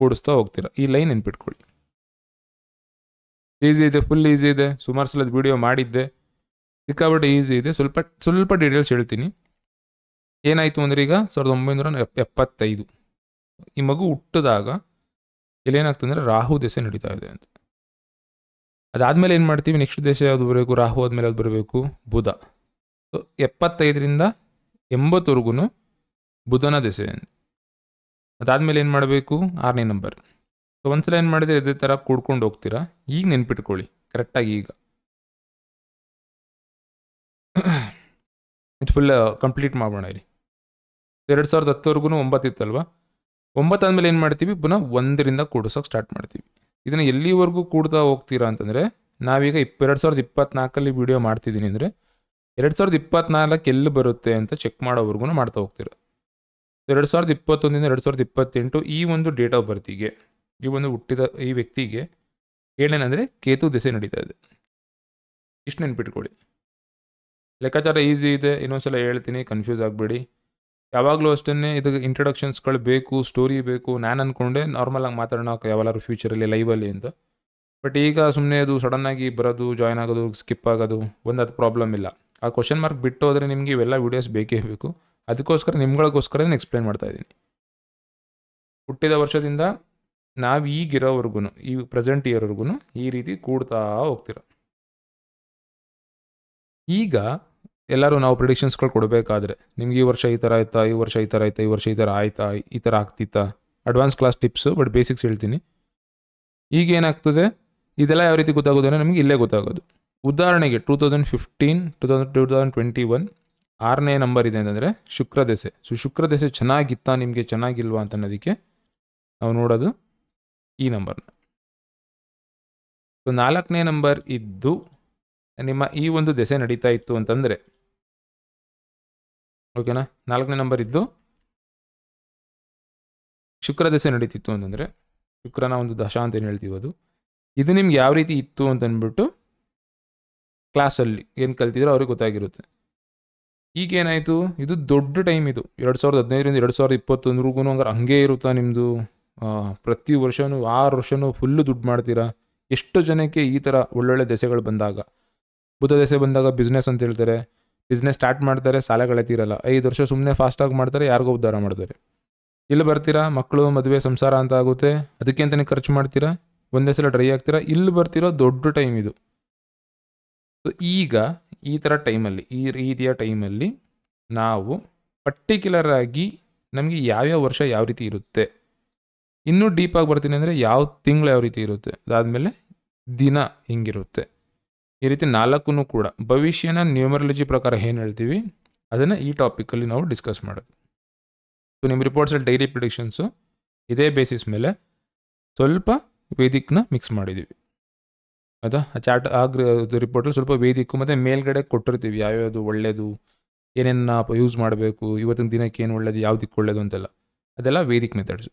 ಕೂಡಿಸ್ತಾ ಹೋಗ್ತೀರಾ ಈ ಲೈನ್ ನೆನ್ಪಿಟ್ಕೊಳ್ಳಿ ಈಸಿ ಇದೆ ಫುಲ್ ಈಸಿ ಇದೆ ಸುಮಾರು ಸಲದ ವಿಡಿಯೋ ಮಾಡಿದ್ದೆ ಸಿಕ್ಕಾಬಟ್ಟೆ ಈಸಿ ಇದೆ ಸ್ವಲ್ಪ ಸ್ವಲ್ಪ ಡೀಟೇಲ್ಸ್ ಹೇಳ್ತೀನಿ ಏನಾಯಿತು ಅಂದರೆ ಈಗ ಸಾವಿರದ ಒಂಬೈನೂರ ಎಪ್ಪತ್ತೈದು ಈ ಮಗು ಹುಟ್ಟಿದಾಗ ಇಲ್ಲೇನಾಗ್ತದೆ ಅಂದರೆ ರಾಹು ದೆಸೆ ನಡೀತಾ ಇದೆ ಅಂತ ಅದಾದಮೇಲೆ ಏನು ಮಾಡ್ತೀವಿ ನೆಕ್ಸ್ಟ್ ದೇಶ ಯಾವುದು ಬರಬೇಕು ರಾಹು ಆದಮೇಲೆ ಯಾವ್ದು ಬರಬೇಕು ಬುಧ ಸೊ ಎಪ್ಪತ್ತೈದರಿಂದ ಎಂಬತ್ತವರೆಗೂ ಬುಧನ ದೆಸೆ ಅದಾದಮೇಲೆ ಏನು ಮಾಡಬೇಕು ಆರನೇ ನಂಬರ್ ಸೊ ಒಂದ್ಸಲ ಏನು ಮಾಡಿದರೆ ಇದೇ ಥರ ಕೂಡ್ಕೊಂಡು ಹೋಗ್ತೀರಾ ಈಗ ನೆನ್ಪಿಟ್ಕೊಳ್ಳಿ ಕರೆಕ್ಟಾಗಿ ಈಗ ಇದು ಫುಲ್ ಕಂಪ್ಲೀಟ್ ಮಾಡೋಣ ಇಲ್ಲಿ ಎರಡು ಸಾವಿರದ ಹತ್ತುವರೆಗೂ ಒಂಬತ್ತು ಇತ್ತಲ್ವಾ ಒಂಬತ್ತು ಆದಮೇಲೆ ಏನು ಮಾಡ್ತೀವಿ ಪುನಃ ಒಂದರಿಂದ ಕೂಡಿಸೋಕೆ ಸ್ಟಾರ್ಟ್ ಮಾಡ್ತೀವಿ ಇದನ್ನು ಎಲ್ಲಿವರೆಗೂ ಕೂಡ್ತಾ ಹೋಗ್ತೀರಾ ಅಂತಂದರೆ ನಾವೀಗ ಇಪ್ಪ ಎರಡು ಸಾವಿರದ ಇಪ್ಪತ್ತ್ನಾಲ್ಕಲ್ಲಿ ವಿಡಿಯೋ ಮಾಡ್ತಿದ್ದೀನಿ ಅಂದರೆ ಎರಡು ಸಾವಿರದ ಇಪ್ಪತ್ನಾಲ್ಕು ಎಲ್ಲಿ ಬರುತ್ತೆ ಅಂತ ಚೆಕ್ ಮಾಡೋವರೆಗೂ ಮಾಡ್ತಾ ಹೋಗ್ತಿರೋ ಎರಡು ಸಾವಿರದ ಇಪ್ಪತ್ತೊಂದಿಂದ ಎರಡು ಸಾವಿರದ ಇಪ್ಪತ್ತೆಂಟು ಈ ಒಂದು ಡೇಟ್ ಆಫ್ ಬರ್ತಿಗೆ ಈ ಒಂದು ಹುಟ್ಟಿದ ಈ ವ್ಯಕ್ತಿಗೆ ಏನೇನಂದರೆ ಕೇತು ದೆಸೆ ನಡೀತಾ ಇದೆ ಇಷ್ಟು ನೆನ್ಪಿಟ್ಕೊಳ್ಳಿ ಲೆಕ್ಕಾಚಾರ ಈಸಿ ಇದೆ ಸಲ ಹೇಳ್ತೀನಿ ಕನ್ಫ್ಯೂಸ್ ಆಗಬೇಡಿ ಯಾವಾಗಲೂ ಅಷ್ಟನ್ನೇ ಇದಕ್ಕೆ ಇಂಟ್ರಡಕ್ಷನ್ಸ್ಗಳು ಬೇಕು ಸ್ಟೋರಿ ಬೇಕು ನಾನು ಅಂದ್ಕೊಂಡೆ ನಾರ್ಮಲಾಗಿ ಮಾತಾಡೋಣ ಯಾವಾಗ ಫ್ಯೂಚರಲ್ಲಿ ಲೈವಲ್ಲಿ ಅಂತ ಬಟ್ ಈಗ ಸುಮ್ಮನೆ ಅದು ಸಡನ್ನಾಗಿ ಬರೋದು ಜಾಯ್ನ್ ಆಗೋದು ಸ್ಕಿಪ್ ಆಗೋದು ಒಂದು ಅದು ಪ್ರಾಬ್ಲಮ್ ಇಲ್ಲ ಆ ಕ್ವಶನ್ ಮಾರ್ಕ್ ಬಿಟ್ಟು ಹೋದರೆ ನಿಮಗೆ ಇವೆಲ್ಲ ವೀಡಿಯೋಸ್ ಬೇಕೇ ಬೇಕು ಅದಕ್ಕೋಸ್ಕರ ನಿಮ್ಗಳಿಗೋಸ್ಕರ ನಾನು ಎಕ್ಸ್ಪ್ಲೇನ್ ಮಾಡ್ತಾ ಇದ್ದೀನಿ ಹುಟ್ಟಿದ ವರ್ಷದಿಂದ ನಾವು ಈಗಿರೋವರೆಗೂ ಈ ಪ್ರೆಸೆಂಟ್ ಇಯರ್ವರೆಗೂ ಈ ರೀತಿ ಕೂಡ್ತಾ ಹೋಗ್ತಿರ ಈಗ ಎಲ್ಲರೂ ನಾವು ಪ್ರಿಡಿಕ್ಷನ್ಸ್ಗಳು ಕೊಡಬೇಕಾದ್ರೆ ನಿಮ್ಗೆ ಈ ವರ್ಷ ಈ ಥರ ಆಯ್ತಾ ಈ ವರ್ಷ ಈ ಥರ ಆಯ್ತಾ ಈ ವರ್ಷ ಈ ಥರ ಆಯ್ತಾ ಈ ಥರ ಆಗ್ತಿತ್ತಾ advance class tips but basics ಹೇಳ್ತೀನಿ ಈಗ ಏನಾಗ್ತದೆ ಇದೆಲ್ಲ ಯಾವ ರೀತಿ ಗೊತ್ತಾಗೋದು ನಿಮ್ಗೆ ನಮಗೆ ಇಲ್ಲೇ ಗೊತ್ತಾಗೋದು ಉದಾಹರಣೆಗೆ two thousand fifteen two thousand two thousand twenty one ಆರನೇ ನಂಬರ್ ಇದೆ ಅಂತಂದರೆ ಶುಕ್ರದೆಸೆ ಸೊ ದೆಸೆ ಚೆನ್ನಾಗಿತ್ತಾ ನಿಮಗೆ ಚೆನ್ನಾಗಿಲ್ವಾ ಅಂತ ಅನ್ನೋದಕ್ಕೆ ನಾವು ನೋಡೋದು ಈ ನಂಬರ್ನ ಸೊ ನಾಲ್ಕನೇ ನಂಬರ್ ಇದ್ದು ನಿಮ್ಮ ಈ ಒಂದು ದೆಸೆ ನಡೀತಾ ಇತ್ತು ಅಂತಂದರೆ ಓಕೆನಾ ನಾಲ್ಕನೇ ನಂಬರ್ ಇದ್ದು ಶುಕ್ರ ದೆಸೆ ನಡೀತಿತ್ತು ಅಂತಂದರೆ ಶುಕ್ರನ ಒಂದು ದಶಾ ಅಂತ ಏನು ಹೇಳ್ತೀವಿ ಇದು ನಿಮ್ಗೆ ಯಾವ ರೀತಿ ಇತ್ತು ಅಂತಂದ್ಬಿಟ್ಟು ಕ್ಲಾಸಲ್ಲಿ ಏನು ಕಲ್ತಿದ್ರೋ ಅವ್ರಿಗೆ ಗೊತ್ತಾಗಿರುತ್ತೆ ಈಗೇನಾಯಿತು ಇದು ದೊಡ್ಡ ಟೈಮ್ ಇದು ಎರಡು ಸಾವಿರದ ಹದಿನೈದರಿಂದ ಎರಡು ಸಾವಿರದ ಇಪ್ಪತ್ತೊಂದ್ರಿಗೂ ಹಂಗಾರೆ ಹಂಗೆ ಇರುತ್ತಾ ನಿಮ್ಮದು ಪ್ರತಿ ವರ್ಷವೂ ಆರು ವರ್ಷವೂ ಫುಲ್ಲು ದುಡ್ಡು ಮಾಡ್ತೀರಾ ಎಷ್ಟು ಜನಕ್ಕೆ ಈ ಥರ ಒಳ್ಳೊಳ್ಳೆ ದೆಸೆಗಳು ಬಂದಾಗ ಬುಧ ದೆಸೆ ಬಂದಾಗ ಬಿಸ್ನೆಸ್ ಅಂತ ಹೇಳ್ತಾರೆ ಬಿಸ್ನೆಸ್ ಸ್ಟಾರ್ಟ್ ಮಾಡ್ತಾರೆ ಕಳೆತೀರಲ್ಲ ಐದು ವರ್ಷ ಸುಮ್ಮನೆ ಫಾಸ್ಟಾಗಿ ಮಾಡ್ತಾರೆ ಯಾರಿಗೂ ಉದ್ಧಾರ ಮಾಡ್ತಾರೆ ಇಲ್ಲಿ ಬರ್ತೀರಾ ಮಕ್ಕಳು ಮದುವೆ ಸಂಸಾರ ಅಂತ ಆಗುತ್ತೆ ಅದಕ್ಕೆ ಅಂತಲೇ ಖರ್ಚು ಮಾಡ್ತೀರಾ ಒಂದೇ ಸಲ ಡ್ರೈ ಆಗ್ತೀರಾ ಇಲ್ಲಿ ಬರ್ತಿರೋ ದೊಡ್ಡ ಟೈಮ್ ಇದು ಸೊ ಈಗ ಈ ಥರ ಟೈಮಲ್ಲಿ ಈ ರೀತಿಯ ಟೈಮಲ್ಲಿ ನಾವು ಪರ್ಟಿಕ್ಯುಲರ್ ಆಗಿ ನಮಗೆ ಯಾವ್ಯಾವ ವರ್ಷ ಯಾವ ರೀತಿ ಇರುತ್ತೆ ಇನ್ನೂ ಡೀಪಾಗಿ ಬರ್ತೀನಿ ಅಂದರೆ ಯಾವ ತಿಂಗಳು ಯಾವ ರೀತಿ ಇರುತ್ತೆ ಅದಾದಮೇಲೆ ದಿನ ಹಿಂಗಿರುತ್ತೆ ಈ ರೀತಿ ನಾಲ್ಕು ಕೂಡ ಭವಿಷ್ಯನ ನ್ಯೂಮರಾಲಜಿ ಪ್ರಕಾರ ಏನು ಹೇಳ್ತೀವಿ ಅದನ್ನು ಈ ಟಾಪಿಕಲ್ಲಿ ನಾವು ಡಿಸ್ಕಸ್ ಮಾಡೋದು ಸೊ ನಿಮ್ಮ ರಿಪೋರ್ಟ್ಸಲ್ಲಿ ಡೈಲಿ ಪ್ರಿಡಿಕ್ಷನ್ಸು ಇದೇ ಬೇಸಿಸ್ ಮೇಲೆ ಸ್ವಲ್ಪ ವೇದಿಕ್ನ ಮಿಕ್ಸ್ ಮಾಡಿದ್ದೀವಿ ಅದಾ ಆ ಚಾರ್ಟ್ ಆ ರಿಪೋರ್ಟಲ್ಲಿ ಸ್ವಲ್ಪ ವೇದಿಕ್ಕು ಮತ್ತು ಮೇಲ್ಗಡೆ ಕೊಟ್ಟಿರ್ತೀವಿ ಯಾವ್ಯಾವುದು ಒಳ್ಳೆಯದು ಏನೇನು ಯೂಸ್ ಮಾಡಬೇಕು ಇವತ್ತಿನ ದಿನಕ್ಕೆ ಏನು ಒಳ್ಳೇದು ಯಾವ್ದಕ್ಕೆ ಒಳ್ಳೇದು ಅಂತೆಲ್ಲ ಅದೆಲ್ಲ ವೇದಿಕ್ ಮೆಥಡ್ಸ್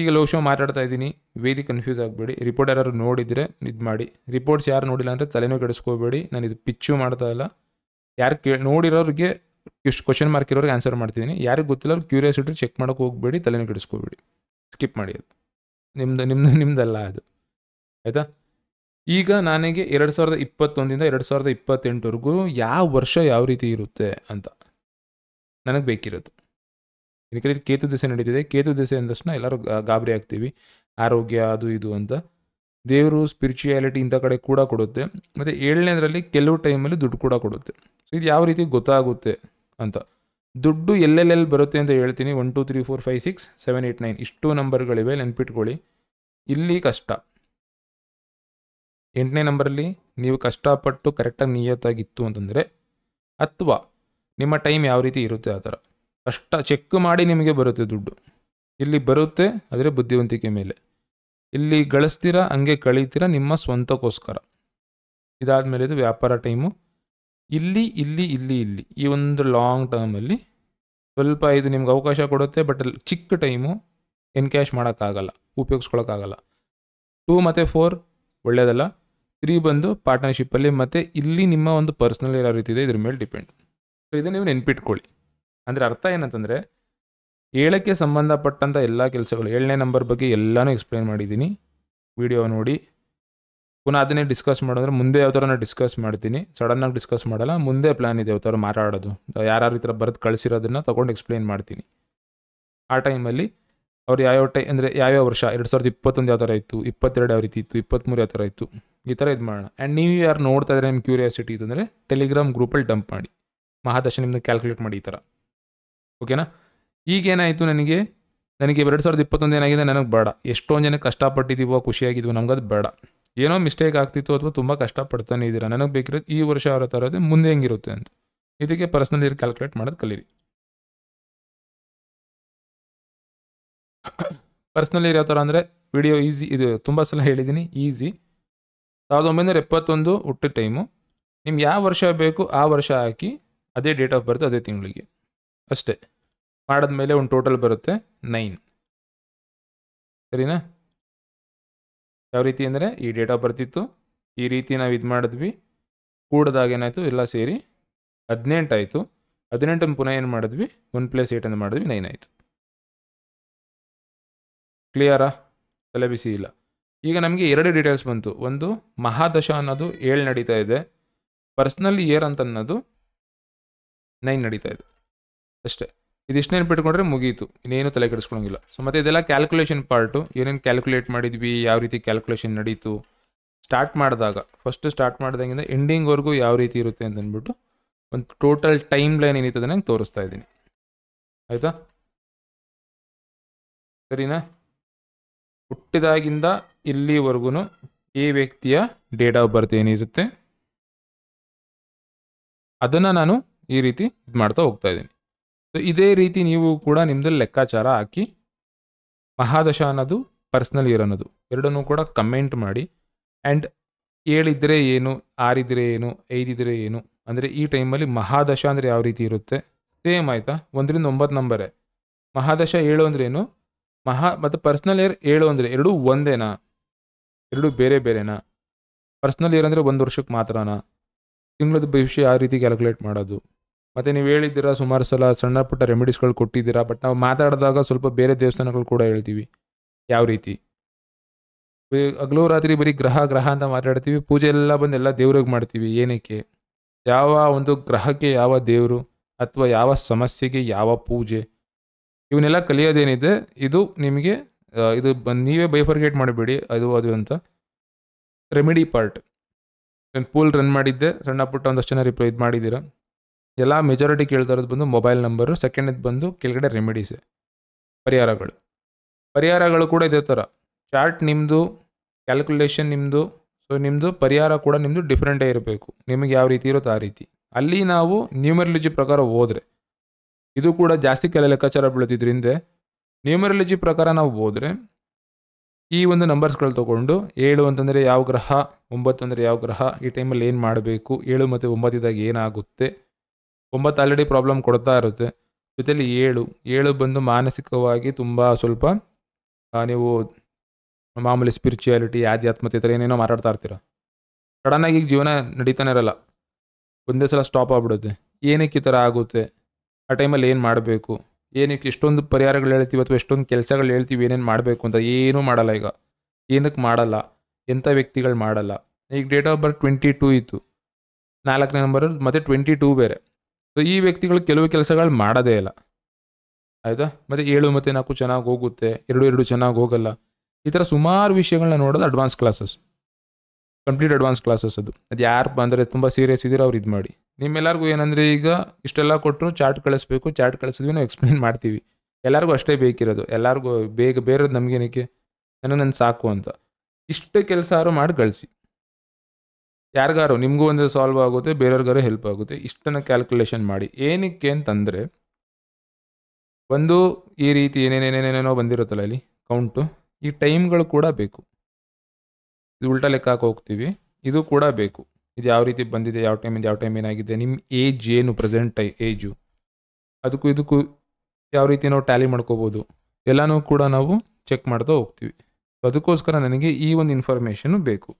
ಈಗ ಲೋ ಶೋ ಮಾತಾಡ್ತಾ ಇದ್ದೀನಿ ವೇದಿಕೆ ಕನ್ಫ್ಯೂಸ್ ಆಗಬೇಡಿ ರಿಪೋರ್ಟ್ ಯಾರು ನೋಡಿದರೆ ಇದು ಮಾಡಿ ರಿಪೋರ್ಟ್ಸ್ ಯಾರು ನೋಡಿಲ್ಲ ಅಂದರೆ ತಲೆನೋ ಕೆಡಿಸ್ಕೋಬೇಡಿ ನಾನು ಇದು ಪಿಚ್ಚು ಮಾಡ್ತಾ ಇಲ್ಲ ಯಾರು ಕೇ ನೋಡಿರೋರಿಗೆ ಇಷ್ಟು ಕ್ವಶನ್ ಮಾರ್ಕ್ ಇರೋರಿಗೆ ಆನ್ಸರ್ ಮಾಡ್ತಿದ್ದೀನಿ ಯಾರಿಗೆ ಗೊತ್ತಿಲ್ಲ ಅವ್ರು ಕ್ಯೂರಿಯಾಸಿಟಿ ಚೆಕ್ ಮಾಡೋಕೆ ಹೋಗಬೇಡಿ ತಲೆನೋ ಕೆಡಿಸ್ಕೋಬೇಡಿ ಸ್ಕಿಪ್ ಮಾಡಿ ಅದು ನಿಮ್ದು ನಿಮ್ಮದು ನಿಮ್ಮದಲ್ಲ ಅದು ಆಯಿತಾ ಈಗ ನನಗೆ ಎರಡು ಸಾವಿರದ ಇಪ್ಪತ್ತೊಂದಿಂದ ಎರಡು ಸಾವಿರದ ಇಪ್ಪತ್ತೆಂಟವರೆಗೂ ಯಾವ ವರ್ಷ ಯಾವ ರೀತಿ ಇರುತ್ತೆ ಅಂತ ನನಗೆ ಬೇಕಿರೋದು ಯಾಕಂದರೆ ಕೇತು ದಿಸೆ ನಡೀತಿದೆ ಕೇತು ದಿಸೆ ಅಂದಷ್ಟು ಎಲ್ಲರೂ ಗಾಬರಿ ಆಗ್ತೀವಿ ಆರೋಗ್ಯ ಅದು ಇದು ಅಂತ ದೇವರು ಸ್ಪಿರಿಚುಯಾಲಿಟಿ ಇಂಥ ಕಡೆ ಕೂಡ ಕೊಡುತ್ತೆ ಮತ್ತು ಏಳನೇದರಲ್ಲಿ ಕೆಲವು ಟೈಮಲ್ಲಿ ದುಡ್ಡು ಕೂಡ ಕೊಡುತ್ತೆ ಸೊ ಇದು ಯಾವ ರೀತಿ ಗೊತ್ತಾಗುತ್ತೆ ಅಂತ ದುಡ್ಡು ಎಲ್ಲೆಲ್ಲೆಲ್ಲಿ ಬರುತ್ತೆ ಅಂತ ಹೇಳ್ತೀನಿ one two three four five six seven eight nine ಇಷ್ಟು ನಂಬರ್ಗಳಿವೆ ನೆನ್ಪಿಟ್ಕೊಳ್ಳಿ ಇಲ್ಲಿ ಕಷ್ಟ ಎಂಟನೇ ನಂಬರಲ್ಲಿ ನೀವು ಕಷ್ಟಪಟ್ಟು ಕರೆಕ್ಟಾಗಿ ನಿಯತ್ತಾಗಿತ್ತು ಅಂತಂದರೆ ಅಥವಾ ನಿಮ್ಮ ಟೈಮ್ ಯಾವ ರೀತಿ ಇರುತ್ತೆ ಆ ಥರ ಕಷ್ಟ ಚೆಕ್ ಮಾಡಿ ನಿಮಗೆ ಬರುತ್ತೆ ದುಡ್ಡು ಇಲ್ಲಿ ಬರುತ್ತೆ ಆದರೆ ಬುದ್ಧಿವಂತಿಕೆ ಮೇಲೆ ಇಲ್ಲಿ ಗಳಿಸ್ತೀರ ಹಂಗೆ ಕಳೀತೀರ ನಿಮ್ಮ ಸ್ವಂತಕ್ಕೋಸ್ಕರ ಇದಾದ ಮೇಲೆ ಇದು ವ್ಯಾಪಾರ ಟೈಮು ಇಲ್ಲಿ ಇಲ್ಲಿ ಇಲ್ಲಿ ಇಲ್ಲಿ ಈ ಒಂದು ಲಾಂಗ್ ಟರ್ಮಲ್ಲಿ ಸ್ವಲ್ಪ ಇದು ನಿಮ್ಗೆ ಅವಕಾಶ ಕೊಡುತ್ತೆ ಬಟ್ ಅಲ್ಲಿ ಚಿಕ್ಕ ಟೈಮು ಕ್ಯಾಶ್ ಮಾಡೋಕ್ಕಾಗಲ್ಲ ಉಪಯೋಗಿಸ್ಕೊಳೋಕ್ಕಾಗಲ್ಲ ಟೂ ಮತ್ತು ಫೋರ್ ಒಳ್ಳೆಯದಲ್ಲ ತ್ರೀ ಬಂದು ಪಾರ್ಟ್ನರ್ಶಿಪ್ಪಲ್ಲಿ ಮತ್ತು ಇಲ್ಲಿ ನಿಮ್ಮ ಒಂದು ಪರ್ಸ್ನಲ್ ಯಾವ ರೀತಿ ಇದೆ ಇದ್ರ ಮೇಲೆ ಡಿಪೆಂಡ್ ಸೊ ಇದನ್ನು ನೀವು ನೆನ್ಪಿಟ್ಕೊಳ್ಳಿ ಅಂದರೆ ಅರ್ಥ ಏನಂತಂದರೆ ಏಳಕ್ಕೆ ಸಂಬಂಧಪಟ್ಟಂಥ ಎಲ್ಲ ಕೆಲಸಗಳು ಏಳನೇ ನಂಬರ್ ಬಗ್ಗೆ ಎಲ್ಲನೂ ಎಕ್ಸ್ಪ್ಲೇನ್ ಮಾಡಿದ್ದೀನಿ ವಿಡಿಯೋ ನೋಡಿ ಪುನಃ ಅದನ್ನೇ ಡಿಸ್ಕಸ್ ಮಾಡೋದ್ರೆ ಮುಂದೆ ಯಾವ ಥರ ಡಿಸ್ಕಸ್ ಮಾಡ್ತೀನಿ ಸಡನ್ನಾಗಿ ಡಿಸ್ಕಸ್ ಮಾಡಲ್ಲ ಮುಂದೆ ಪ್ಲ್ಯಾನ್ ಇದೆ ಯಾವ ಥರ ಮಾತಾಡೋದು ಯಾರ್ಯಾರ ಈ ಥರ ಬರೆದು ಕಳಿಸಿರೋದನ್ನು ತೊಗೊಂಡು ಎಕ್ಸ್ಪ್ಲೇನ್ ಮಾಡ್ತೀನಿ ಆ ಟೈಮಲ್ಲಿ ಅವ್ರು ಯಾವ್ಯಾವ ಟೈ ಅಂದರೆ ಯಾವ್ಯಾವ ವರ್ಷ ಎರಡು ಸಾವಿರದ ಇಪ್ಪತ್ತೊಂದು ಯಾವ ಥರ ಇತ್ತು ಇಪ್ಪತ್ತೆರಡು ಯಾವ ರೀತಿ ಇತ್ತು ಇಪ್ಪತ್ತ್ಮೂರು ಯಾವ ಥರ ಇತ್ತು ಈ ಥರ ಇದು ಮಾಡೋಣ ಆ್ಯಂಡ್ ನೀವು ಯಾರು ನೋಡ್ತಾ ಇದ್ರೆ ನಿಮ್ಮ ಕ್ಯೂರಿಯಾಸಿಟಿ ಅಂದರೆ ಟೆಲಿಗ್ರಾಮ್ ಗ್ರೂಪಲ್ಲಿ ಡಂಪ್ ಮಾಡಿ ಮಹಾದರ್ಶನ ನಿಮ್ಮನ್ನ ಕ್ಯಾಲ್ಕುಲೇಟ್ ಮಾಡಿ ಈ ಥರ ಓಕೆನಾ ಈಗೇನಾಯಿತು ನನಗೆ ನನಗೆ ಎರಡು ಸಾವಿರದ ಇಪ್ಪತ್ತೊಂದು ಏನಾಗಿದೆ ನನಗೆ ಬೇಡ ಎಷ್ಟೊಂದು ಜನಕ್ಕೆ ಕಷ್ಟಪಟ್ಟಿದ್ದೀವೋ ಖುಷಿಯಾಗಿದ್ದೀವೋ ನಮ್ಗೆ ಅದು ಬೇಡ ಏನೋ ಮಿಸ್ಟೇಕ್ ಆಗ್ತಿತ್ತು ಅಥವಾ ತುಂಬ ಕಷ್ಟಪಡ್ತಾನೆ ಇದ್ದೀರಾ ನನಗೆ ಬೇಕಿರೋದು ಈ ವರ್ಷ ಅವರ ಥರದ್ದು ಮುಂದೆ ಹೆಂಗಿರುತ್ತೆ ಅಂತ ಇದಕ್ಕೆ ಪರ್ಸ್ನಲ್ ಇಯರ್ ಕ್ಯಾಲ್ಕುಲೇಟ್ ಮಾಡೋದು ಕಲೀರಿ ಪರ್ಸ್ನಲ್ ಇಯರ್ ಥರ ಅಂದರೆ ವಿಡಿಯೋ ಈಸಿ ಇದು ತುಂಬ ಸಲ ಹೇಳಿದ್ದೀನಿ ಈಸಿ ಸಾವಿರದ ಒಂಬೈನೂರ ಎಪ್ಪತ್ತೊಂದು ಹುಟ್ಟು ಟೈಮು ನಿಮ್ಗೆ ಯಾವ ವರ್ಷ ಬೇಕು ಆ ವರ್ಷ ಹಾಕಿ ಅದೇ ಡೇಟ್ ಆಫ್ ಬರ್ತ್ ಅದೇ ತಿಂಗಳಿಗೆ ಅಷ್ಟೇ ಮಾಡಿದ್ಮೇಲೆ ಒಂದು ಟೋಟಲ್ ಬರುತ್ತೆ ನೈನ್ ಸರಿನಾ ಯಾವ ರೀತಿ ಅಂದರೆ ಈ ಡೇಟ್ ಆಫ್ ಬರ್ತ್ ಇತ್ತು ಈ ರೀತಿ ನಾವು ಇದು ಮಾಡಿದ್ವಿ ಕೂಡದಾಗ ಏನಾಯಿತು ಎಲ್ಲ ಸೇರಿ ಹದಿನೆಂಟು ಆಯಿತು ಹದಿನೆಂಟನ್ನು ಪುನಃ ಏನು ಮಾಡಿದ್ವಿ ಒನ್ ಪ್ಲಸ್ ಏಟನ್ನು ಮಾಡಿದ್ವಿ ನೈನ್ ಆಯಿತು ಕ್ಲಿಯರಾ ತಲೆ ಬಿಸಿ ಇಲ್ಲ ಈಗ ನಮಗೆ ಎರಡು ಡೀಟೇಲ್ಸ್ ಬಂತು ಒಂದು ಮಹಾದಶ ಅನ್ನೋದು ಏಳು ನಡೀತಾ ಇದೆ ಪರ್ಸ್ನಲ್ ಇಯರ್ ಅಂತ ಅನ್ನೋದು ನೈನ್ ನಡೀತಾ ಇದೆ ಅಷ್ಟೇ ಇದಿಷ್ಟು ನೆನ್ಪಿಟ್ಕೊಂಡ್ರೆ ಮುಗೀತು ಇನ್ನೇನು ತಲೆ ಕೆಡಿಸ್ಕೊಳಂಗಿಲ್ಲ ಸೊ ಮತ್ತು ಇದೆಲ್ಲ ಕ್ಯಾಲ್ಕುಲೇಷನ್ ಪಾರ್ಟು ಏನೇನು ಕ್ಯಾಲ್ಕುಲೇಟ್ ಮಾಡಿದ್ವಿ ಯಾವ ರೀತಿ ಕ್ಯಾಲ್ಕುಲೇಷನ್ ನಡೀತು ಸ್ಟಾರ್ಟ್ ಮಾಡಿದಾಗ ಫಸ್ಟ್ ಸ್ಟಾರ್ಟ್ ಮಾಡಿದಾಗಿಂದ ಎಂಡಿಂಗ್ವರೆಗೂ ಯಾವ ರೀತಿ ಇರುತ್ತೆ ಅಂತ ಅಂದ್ಬಿಟ್ಟು ಒಂದು ಟೋಟಲ್ ಟೈಮ್ ಲೈನ್ ಏನಿತ್ತು ಅದನ್ನು ತೋರಿಸ್ತಾ ಇದ್ದೀನಿ ಆಯಿತಾ ಸರಿನಾ ಹುಟ್ಟಿದಾಗಿಂದ ಇಲ್ಲಿವರೆಗೂ ಈ ವ್ಯಕ್ತಿಯ ಡೇಟ್ ಆಫ್ ಬರ್ತ್ ಏನಿರುತ್ತೆ ಅದನ್ನು ನಾನು ಈ ರೀತಿ ಇದು ಮಾಡ್ತಾ ಹೋಗ್ತಾ ಇದ್ದೀನಿ ಸೊ ಇದೇ ರೀತಿ ನೀವು ಕೂಡ ನಿಮ್ಮದು ಲೆಕ್ಕಾಚಾರ ಹಾಕಿ ಮಹಾದಶ ಅನ್ನೋದು ಪರ್ಸ್ನಲ್ ಇಯರ್ ಅನ್ನೋದು ಎರಡನ್ನೂ ಕೂಡ ಕಮೆಂಟ್ ಮಾಡಿ ಆ್ಯಂಡ್ ಏಳಿದ್ರೆ ಏನು ಆರಿದ್ರೆ ಏನು ಐದಿದ್ರೆ ಏನು ಅಂದರೆ ಈ ಟೈಮಲ್ಲಿ ಮಹಾದಶ ಅಂದರೆ ಯಾವ ರೀತಿ ಇರುತ್ತೆ ಸೇಮ್ ಆಯಿತಾ ಒಂದರಿಂದ ಒಂಬತ್ತು ನಂಬರೇ ಮಹಾದಶ ಏಳು ಅಂದ್ರೇನು ಮಹಾ ಮತ್ತು ಪರ್ಸ್ನಲ್ ಇಯರ್ ಏಳು ಅಂದರೆ ಎರಡೂ ಒಂದೇನಾ ಎರಡೂ ಬೇರೆ ಬೇರೆನಾ ಪರ್ಸ್ನಲ್ ಇಯರ್ ಅಂದರೆ ಒಂದು ವರ್ಷಕ್ಕೆ ಮಾತ್ರನಾ ತಿಂಗಳದ ಭವಿಷ್ಯ ಯಾವ ರೀತಿ ಕ್ಯಾಲ್ಕುಲೇಟ್ ಮಾಡೋದು ಮತ್ತು ನೀವು ಹೇಳಿದ್ದೀರಾ ಸುಮಾರು ಸಲ ಸಣ್ಣ ಪುಟ್ಟ ರೆಮಿಡೀಸ್ಗಳು ಕೊಟ್ಟಿದ್ದೀರಾ ಬಟ್ ನಾವು ಮಾತಾಡಿದಾಗ ಸ್ವಲ್ಪ ಬೇರೆ ದೇವಸ್ಥಾನಗಳು ಕೂಡ ಹೇಳ್ತೀವಿ ಯಾವ ರೀತಿ ಹಗಲು ರಾತ್ರಿ ಬರೀ ಗ್ರಹ ಗ್ರಹ ಅಂತ ಮಾತಾಡ್ತೀವಿ ಪೂಜೆ ಎಲ್ಲ ಬಂದು ಎಲ್ಲ ದೇವ್ರಿಗೆ ಮಾಡ್ತೀವಿ ಏನಕ್ಕೆ ಯಾವ ಒಂದು ಗ್ರಹಕ್ಕೆ ಯಾವ ದೇವರು ಅಥವಾ ಯಾವ ಸಮಸ್ಯೆಗೆ ಯಾವ ಪೂಜೆ ಇವನ್ನೆಲ್ಲ ಕಲಿಯೋದೇನಿದೆ ಇದು ನಿಮಗೆ ಇದು ನೀವೇ ಬೈಫರ್ಗೇಟ್ ಮಾಡಬೇಡಿ ಅದು ಅದು ಅಂತ ರೆಮಿಡಿ ಪಾರ್ಟ್ ನಾನು ಪೂಲ್ ರನ್ ಮಾಡಿದ್ದೆ ಸಣ್ಣ ಪುಟ್ಟ ಒಂದಷ್ಟು ಜನ ರಿಪ್ಲೈ ಇದು ಮಾಡಿದ್ದೀರಾ ಎಲ್ಲ ಮೆಜಾರಿಟಿ ಕೇಳ್ತಾ ಇರೋದು ಬಂದು ಮೊಬೈಲ್ ನಂಬರು ಸೆಕೆಂಡ್ ಬಂದು ಕೆಳಗಡೆ ರೆಮಿಡೀಸೆ ಪರಿಹಾರಗಳು ಪರಿಹಾರಗಳು ಕೂಡ ಇದೇ ಥರ ಚಾರ್ಟ್ ನಿಮ್ಮದು ಕ್ಯಾಲ್ಕುಲೇಷನ್ ನಿಮ್ಮದು ಸೊ ನಿಮ್ಮದು ಪರಿಹಾರ ಕೂಡ ನಿಮ್ಮದು ಡಿಫ್ರೆಂಟೇ ಇರಬೇಕು ನಿಮಗೆ ಯಾವ ರೀತಿ ಇರುತ್ತೋ ಆ ರೀತಿ ಅಲ್ಲಿ ನಾವು ನ್ಯೂಮರಲಜಿ ಪ್ರಕಾರ ಹೋದರೆ ಇದು ಕೂಡ ಜಾಸ್ತಿ ಕೆಲ ಲೆಕ್ಕಾಚಾರ ಬೀಳುತ್ತಿದ್ದರಿಂದ ನ್ಯೂಮರಲಜಿ ಪ್ರಕಾರ ನಾವು ಹೋದರೆ ಈ ಒಂದು ನಂಬರ್ಸ್ಗಳು ತೊಗೊಂಡು ಏಳು ಅಂತಂದರೆ ಯಾವ ಗ್ರಹ ಒಂಬತ್ತು ಅಂದರೆ ಯಾವ ಗ್ರಹ ಈ ಟೈಮಲ್ಲಿ ಏನು ಮಾಡಬೇಕು ಏಳು ಮತ್ತು ಒಂಬತ್ತಿದಾಗ ಏನಾಗುತ್ತೆ ಒಂಬತ್ತು ಆಲ್ರೆಡಿ ಪ್ರಾಬ್ಲಮ್ ಕೊಡ್ತಾ ಇರುತ್ತೆ ಜೊತೆಲಿ ಏಳು ಏಳು ಬಂದು ಮಾನಸಿಕವಾಗಿ ತುಂಬ ಸ್ವಲ್ಪ ನೀವು ಮಾಮೂಲಿ ಸ್ಪಿರಿಚುಯಾಲಿಟಿ ಆಧ್ಯಾತ್ಮತೆ ಥರ ಏನೇನೋ ಮಾತಾಡ್ತಾ ಇರ್ತೀರ ಸಡನ್ನಾಗಿ ಈಗ ಜೀವನ ನಡೀತಾನೆ ಇರಲ್ಲ ಒಂದೇ ಸಲ ಸ್ಟಾಪ್ ಆಗ್ಬಿಡುತ್ತೆ ಏನಕ್ಕೆ ಈ ಥರ ಆಗುತ್ತೆ ಆ ಟೈಮಲ್ಲಿ ಏನು ಮಾಡಬೇಕು ಏನಕ್ಕೆ ಎಷ್ಟೊಂದು ಪರಿಹಾರಗಳು ಹೇಳ್ತೀವಿ ಅಥವಾ ಎಷ್ಟೊಂದು ಕೆಲಸಗಳು ಹೇಳ್ತೀವಿ ಏನೇನು ಮಾಡಬೇಕು ಅಂತ ಏನೂ ಮಾಡಲ್ಲ ಈಗ ಏನಕ್ಕೆ ಮಾಡಲ್ಲ ಎಂಥ ವ್ಯಕ್ತಿಗಳು ಮಾಡಲ್ಲ ಈಗ date of birth twenty two ಇತ್ತು ನಾಲ್ಕನೇ ನಂಬರ್ ಮತ್ತು ಟ್ವೆಂಟಿ ಟೂ ಬೇರೆ ಸೊ ಈ ವ್ಯಕ್ತಿಗಳು ಕೆಲವು ಕೆಲಸಗಳು ಮಾಡೋದೇ ಇಲ್ಲ ಆಯಿತಾ ಮತ್ತು ಏಳು ಮತ್ತು ನಾಲ್ಕು ಚೆನ್ನಾಗಿ ಹೋಗುತ್ತೆ ಎರಡು ಎರಡು ಚೆನ್ನಾಗಿ ಹೋಗಲ್ಲ ಈ ಥರ ಸುಮಾರು ವಿಷಯಗಳನ್ನ ನೋಡೋದು advance classes complete advance classes ಅದು ಅದು ಯಾರು ಬಂದರೆ ತುಂಬ ಸೀರಿಯಸ್ ಇದ್ದೀರೋ ಅವ್ರು ಇದು ಮಾಡಿ ನಿಮ್ಮೆಲ್ಲರಿಗೂ ಏನಂದರೆ ಈಗ ಇಷ್ಟೆಲ್ಲ ಕೊಟ್ಟರು ಚಾರ್ಟ್ ಕಳಿಸ್ಬೇಕು ಚಾರ್ಟ್ ಕಳಿಸಿದ್ವಿ ನಾವು ಎಕ್ಸ್ಪ್ಲೈನ್ [laughs] ಮಾಡ್ತೀವಿ ಎಲ್ಲರಿಗೂ ಅಷ್ಟೇ ಬೇಕಿರೋದು ಎಲ್ಲರಿಗೂ ಬೇಗ ನಮಗೆ ನಮಗೇನಕ್ಕೆ ನನಗೆ ನನ್ನ ಸಾಕು ಅಂತ ಇಷ್ಟು ಆರು ಮಾಡಿ ಕಳಿಸಿ ಯಾರಿಗಾರು ನಿಮಗೂ ಒಂದು ಸಾಲ್ವ್ ಆಗುತ್ತೆ ಬೇರೆಯವ್ರಿಗಾರು ಹೆಲ್ಪ್ ಆಗುತ್ತೆ ಇಷ್ಟನ್ನು ಕ್ಯಾಲ್ಕುಲೇಷನ್ ಮಾಡಿ ಏನಕ್ಕೆ ಅಂತಂದರೆ ಒಂದು ಈ ರೀತಿ ಏನೇನೇನೇನೇನೋ ಬಂದಿರುತ್ತಲ್ಲ ಇಲ್ಲಿ ಕೌಂಟು ಈ ಟೈಮ್ಗಳು ಕೂಡ ಬೇಕು ಇದು ಉಲ್ಟಾ ಲೆಕ್ಕ ಹೋಗ್ತೀವಿ ಇದು ಕೂಡ ಬೇಕು ಇದು ಯಾವ ರೀತಿ ಬಂದಿದೆ ಯಾವ ಟೈಮಿಂದ ಯಾವ ಟೈಮ್ ಏನಾಗಿದೆ ನಿಮ್ಮ ಏಜ್ ಏನು ಪ್ರೆಸೆಂಟ್ ಟೈ ಏಜು ಅದಕ್ಕೂ ಇದಕ್ಕೂ ಯಾವ ರೀತಿ ನಾವು ಟ್ಯಾಲಿ ಮಾಡ್ಕೋಬೋದು ಎಲ್ಲನೂ ಕೂಡ ನಾವು ಚೆಕ್ ಮಾಡ್ತಾ ಹೋಗ್ತೀವಿ ಅದಕ್ಕೋಸ್ಕರ ನನಗೆ ಈ ಒಂದು ಇನ್ಫಾರ್ಮೇಷನು ಬೇಕು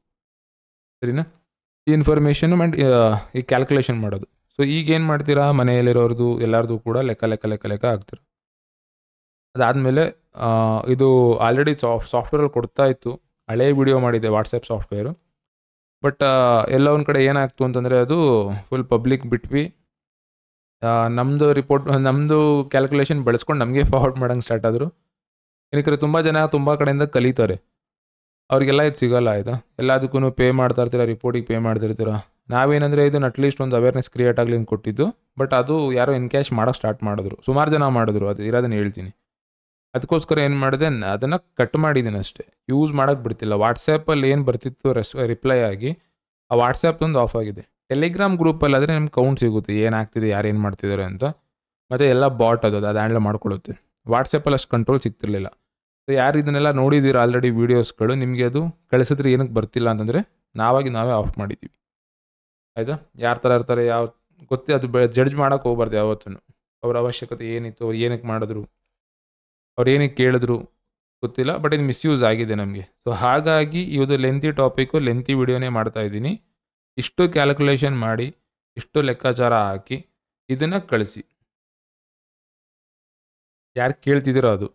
ಸರಿನಾ ಈ ಇನ್ಫಾರ್ಮೇಷನು ಆ್ಯಂಡ್ ಈ ಕ್ಯಾಲ್ಕುಲೇಷನ್ ಮಾಡೋದು ಸೊ ಈಗೇನು ಮಾಡ್ತೀರಾ ಮನೆಯಲ್ಲಿರೋರ್ದು ಎಲ್ಲರದು ಕೂಡ ಲೆಕ್ಕ ಲೆಕ್ಕ ಲೆಕ್ಕ ಲೆಕ್ಕ ಆಗ್ತೀರಾ ಅದಾದಮೇಲೆ ಇದು ಆಲ್ರೆಡಿ ಸಾಫ್ಟ್ ಸಾಫ್ಟ್ವೇರಲ್ಲಿ ಕೊಡ್ತಾ ಇತ್ತು ಹಳೆ ವಿಡಿಯೋ ಮಾಡಿದೆ ವಾಟ್ಸಪ್ ಸಾಫ್ಟ್ವೇರು ಬಟ್ ಎಲ್ಲ ಒಂದು ಕಡೆ ಏನಾಗ್ತು ಅಂತಂದರೆ ಅದು ಫುಲ್ ಪಬ್ಲಿಕ್ ಬಿಟ್ವಿ ನಮ್ಮದು ರಿಪೋರ್ಟ್ ನಮ್ಮದು ಕ್ಯಾಲ್ಕುಲೇಷನ್ ಬಳಸ್ಕೊಂಡು ನಮಗೆ ಫಾರ್ವರ್ಡ್ ಮಾಡೋಂಗೆ ಸ್ಟಾರ್ಟ್ ಆದರು ಏನಕ್ಕೆ ತುಂಬ ಜನ ತುಂಬ ಕಡೆಯಿಂದ ಕಲಿತಾರೆ ಅವ್ರಿಗೆಲ್ಲ ಇದು ಸಿಗೋಲ್ಲ ಆಯಿತಾ ಎಲ್ಲದಕ್ಕೂ ಪೇ ಮಾಡ್ತಾ ಇರ್ತೀರ ರಿಪೋರ್ಟಿಗೆ ಪೇ ಮಾಡ್ತಿರ್ತೀರ ನಾವೇನಂದರೆ ಇದನ್ನು ಅಟ್ಲೀಸ್ಟ್ ಒಂದು ಅವೇರ್ನೆಸ್ ಕ್ರಿಯೇಟ್ ಆಗಲಿ ಅಂತ ಕೊಟ್ಟಿದ್ದು ಬಟ್ ಅದು ಯಾರೋ ಕ್ಯಾಶ್ ಮಾಡೋಕ್ಕೆ ಸ್ಟಾರ್ಟ್ ಮಾಡಿದ್ರು ಸುಮಾರು ಜನ ಮಾಡಿದ್ರು ಅದು ಇರೋದನ್ನು ಹೇಳ್ತೀನಿ ಅದಕ್ಕೋಸ್ಕರ ಏನು ಮಾಡಿದೆ ಅದನ್ನು ಕಟ್ ಮಾಡಿದ್ದೀನಿ ಅಷ್ಟೇ ಯೂಸ್ ಮಾಡೋಕ್ಕೆ ಬಿಡ್ತಿಲ್ಲ ವಾಟ್ಸಪ್ಪಲ್ಲಿ ಏನು ಬರ್ತಿತ್ತು ರೆಸ್ ರಿಪ್ಲೈ ಆಗಿ ಆ ಒಂದು ಆಫ್ ಆಗಿದೆ ಟೆಲಿಗ್ರಾಮ್ ಗ್ರೂಪಲ್ಲಿ ಆದರೆ ನಿಮ್ಗೆ ಕೌಂಟ್ ಸಿಗುತ್ತೆ ಏನಾಗ್ತಿದೆ ಯಾರು ಏನು ಮಾಡ್ತಿದ್ದಾರೆ ಅಂತ ಮತ್ತು ಎಲ್ಲ ಬಾಟ್ ಅದು ಅದು ಹ್ಯಾಂಡಲ್ ಮಾಡ್ಕೊಳ್ಳುತ್ತೆ ವಾಟ್ಸಪ್ಪಲ್ಲಿ ಅಷ್ಟು ಕಂಟ್ರೋಲ್ ಸಿಗ್ತಿರ್ಲಿಲ್ಲ ಯಾರು ಇದನ್ನೆಲ್ಲ ನೋಡಿದ್ದೀರ ಆಲ್ರೆಡಿ ವೀಡಿಯೋಸ್ಗಳು ನಿಮಗೆ ಅದು ಕಳಿಸಿದ್ರೆ ಏನಕ್ಕೆ ಬರ್ತಿಲ್ಲ ಅಂತಂದರೆ ನಾವಾಗಿ ನಾವೇ ಆಫ್ ಮಾಡಿದ್ದೀವಿ ಆಯಿತಾ ಯಾರ ಥರ ಇರ್ತಾರೆ ಯಾವ ಗೊತ್ತೇ ಅದು ಬೆ ಜಡ್ಜ್ ಮಾಡೋಕ್ಕೆ ಹೋಗ್ಬಾರ್ದು ಯಾವತ್ತೂ ಅವ್ರ ಅವಶ್ಯಕತೆ ಏನಿತ್ತು ಏನಕ್ಕೆ ಮಾಡಿದ್ರು ಅವ್ರು ಏನಕ್ಕೆ ಕೇಳಿದ್ರು ಗೊತ್ತಿಲ್ಲ ಬಟ್ ಇದು ಮಿಸ್ಯೂಸ್ ಆಗಿದೆ ನಮಗೆ ಸೊ ಹಾಗಾಗಿ ಇವತ್ತು ಲೆಂತಿ ಟಾಪಿಕ್ಕು ಲೆಂತಿ ವಿಡಿಯೋನೇ ಮಾಡ್ತಾ ಇದ್ದೀನಿ ಇಷ್ಟು ಕ್ಯಾಲ್ಕುಲೇಷನ್ ಮಾಡಿ ಇಷ್ಟು ಲೆಕ್ಕಾಚಾರ ಹಾಕಿ ಇದನ್ನು ಕಳಿಸಿ ಯಾರು ಕೇಳ್ತಿದ್ದೀರೋ ಅದು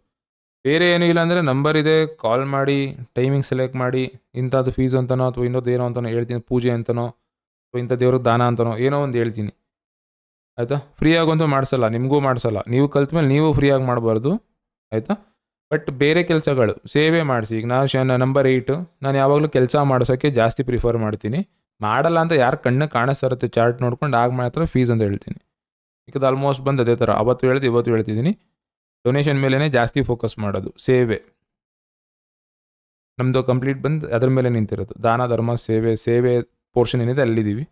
ಬೇರೆ ಏನೂ ಇಲ್ಲ ಅಂದರೆ ನಂಬರ್ ಇದೆ ಕಾಲ್ ಮಾಡಿ ಟೈಮಿಂಗ್ ಸೆಲೆಕ್ಟ್ ಮಾಡಿ ಇಂಥದ್ದು ಫೀಸ್ ಅಂತನೋ ಅಥವಾ ಇನ್ನೊಂದು ಏನೋ ಅಂತನೋ ಹೇಳ್ತೀನಿ ಪೂಜೆ ಅಂತನೋ ಅಥವಾ ಇಂಥ ದೇವ್ರಿಗೆ ದಾನ ಅಂತನೋ ಏನೋ ಒಂದು ಹೇಳ್ತೀನಿ ಆಯಿತಾ ಫ್ರೀಯಾಗಂತೂ ಮಾಡಿಸಲ್ಲ ನಿಮಗೂ ಮಾಡಿಸಲ್ಲ ನೀವು ಕಲ್ತ ಮೇಲೆ ನೀವು ಫ್ರೀಯಾಗಿ ಮಾಡಬಾರ್ದು ಆಯಿತಾ ಬಟ್ ಬೇರೆ ಕೆಲಸಗಳು ಸೇವೆ ಮಾಡಿಸಿ ಈಗ ನಾವು ಶ ನಂಬರ್ ಏಯ್ಟು ನಾನು ಯಾವಾಗಲೂ ಕೆಲಸ ಮಾಡಿಸೋಕ್ಕೆ ಜಾಸ್ತಿ ಪ್ರಿಫರ್ ಮಾಡ್ತೀನಿ ಮಾಡಲ್ಲ ಅಂತ ಯಾರು ಕಣ್ಣು ಕಾಣಿಸ್ತಾರತ್ತೆ ಚಾರ್ಟ್ ನೋಡ್ಕೊಂಡು ಆಗ ಮಾತ್ರ ಫೀಸ್ ಅಂತ ಹೇಳ್ತೀನಿ ಈಗ ಆಲ್ಮೋಸ್ಟ್ ಬಂದು ಅದೇ ಥರ ಅವತ್ತು ಹೇಳ್ದು ಇವತ್ತು ಹೇಳ್ತಿದ್ದೀನಿ ಡೊನೇಷನ್ ಮೇಲೇ ಜಾಸ್ತಿ ಫೋಕಸ್ ಮಾಡೋದು ಸೇವೆ ನಮ್ಮದು ಕಂಪ್ಲೀಟ್ ಬಂದು ಅದ್ರ ಮೇಲೆ ನಿಂತಿರೋದು ದಾನ ಧರ್ಮ ಸೇವೆ ಸೇವೆ ಪೋರ್ಷನ್ ಏನಿದೆ ಅಲ್ಲಿದ್ದೀವಿ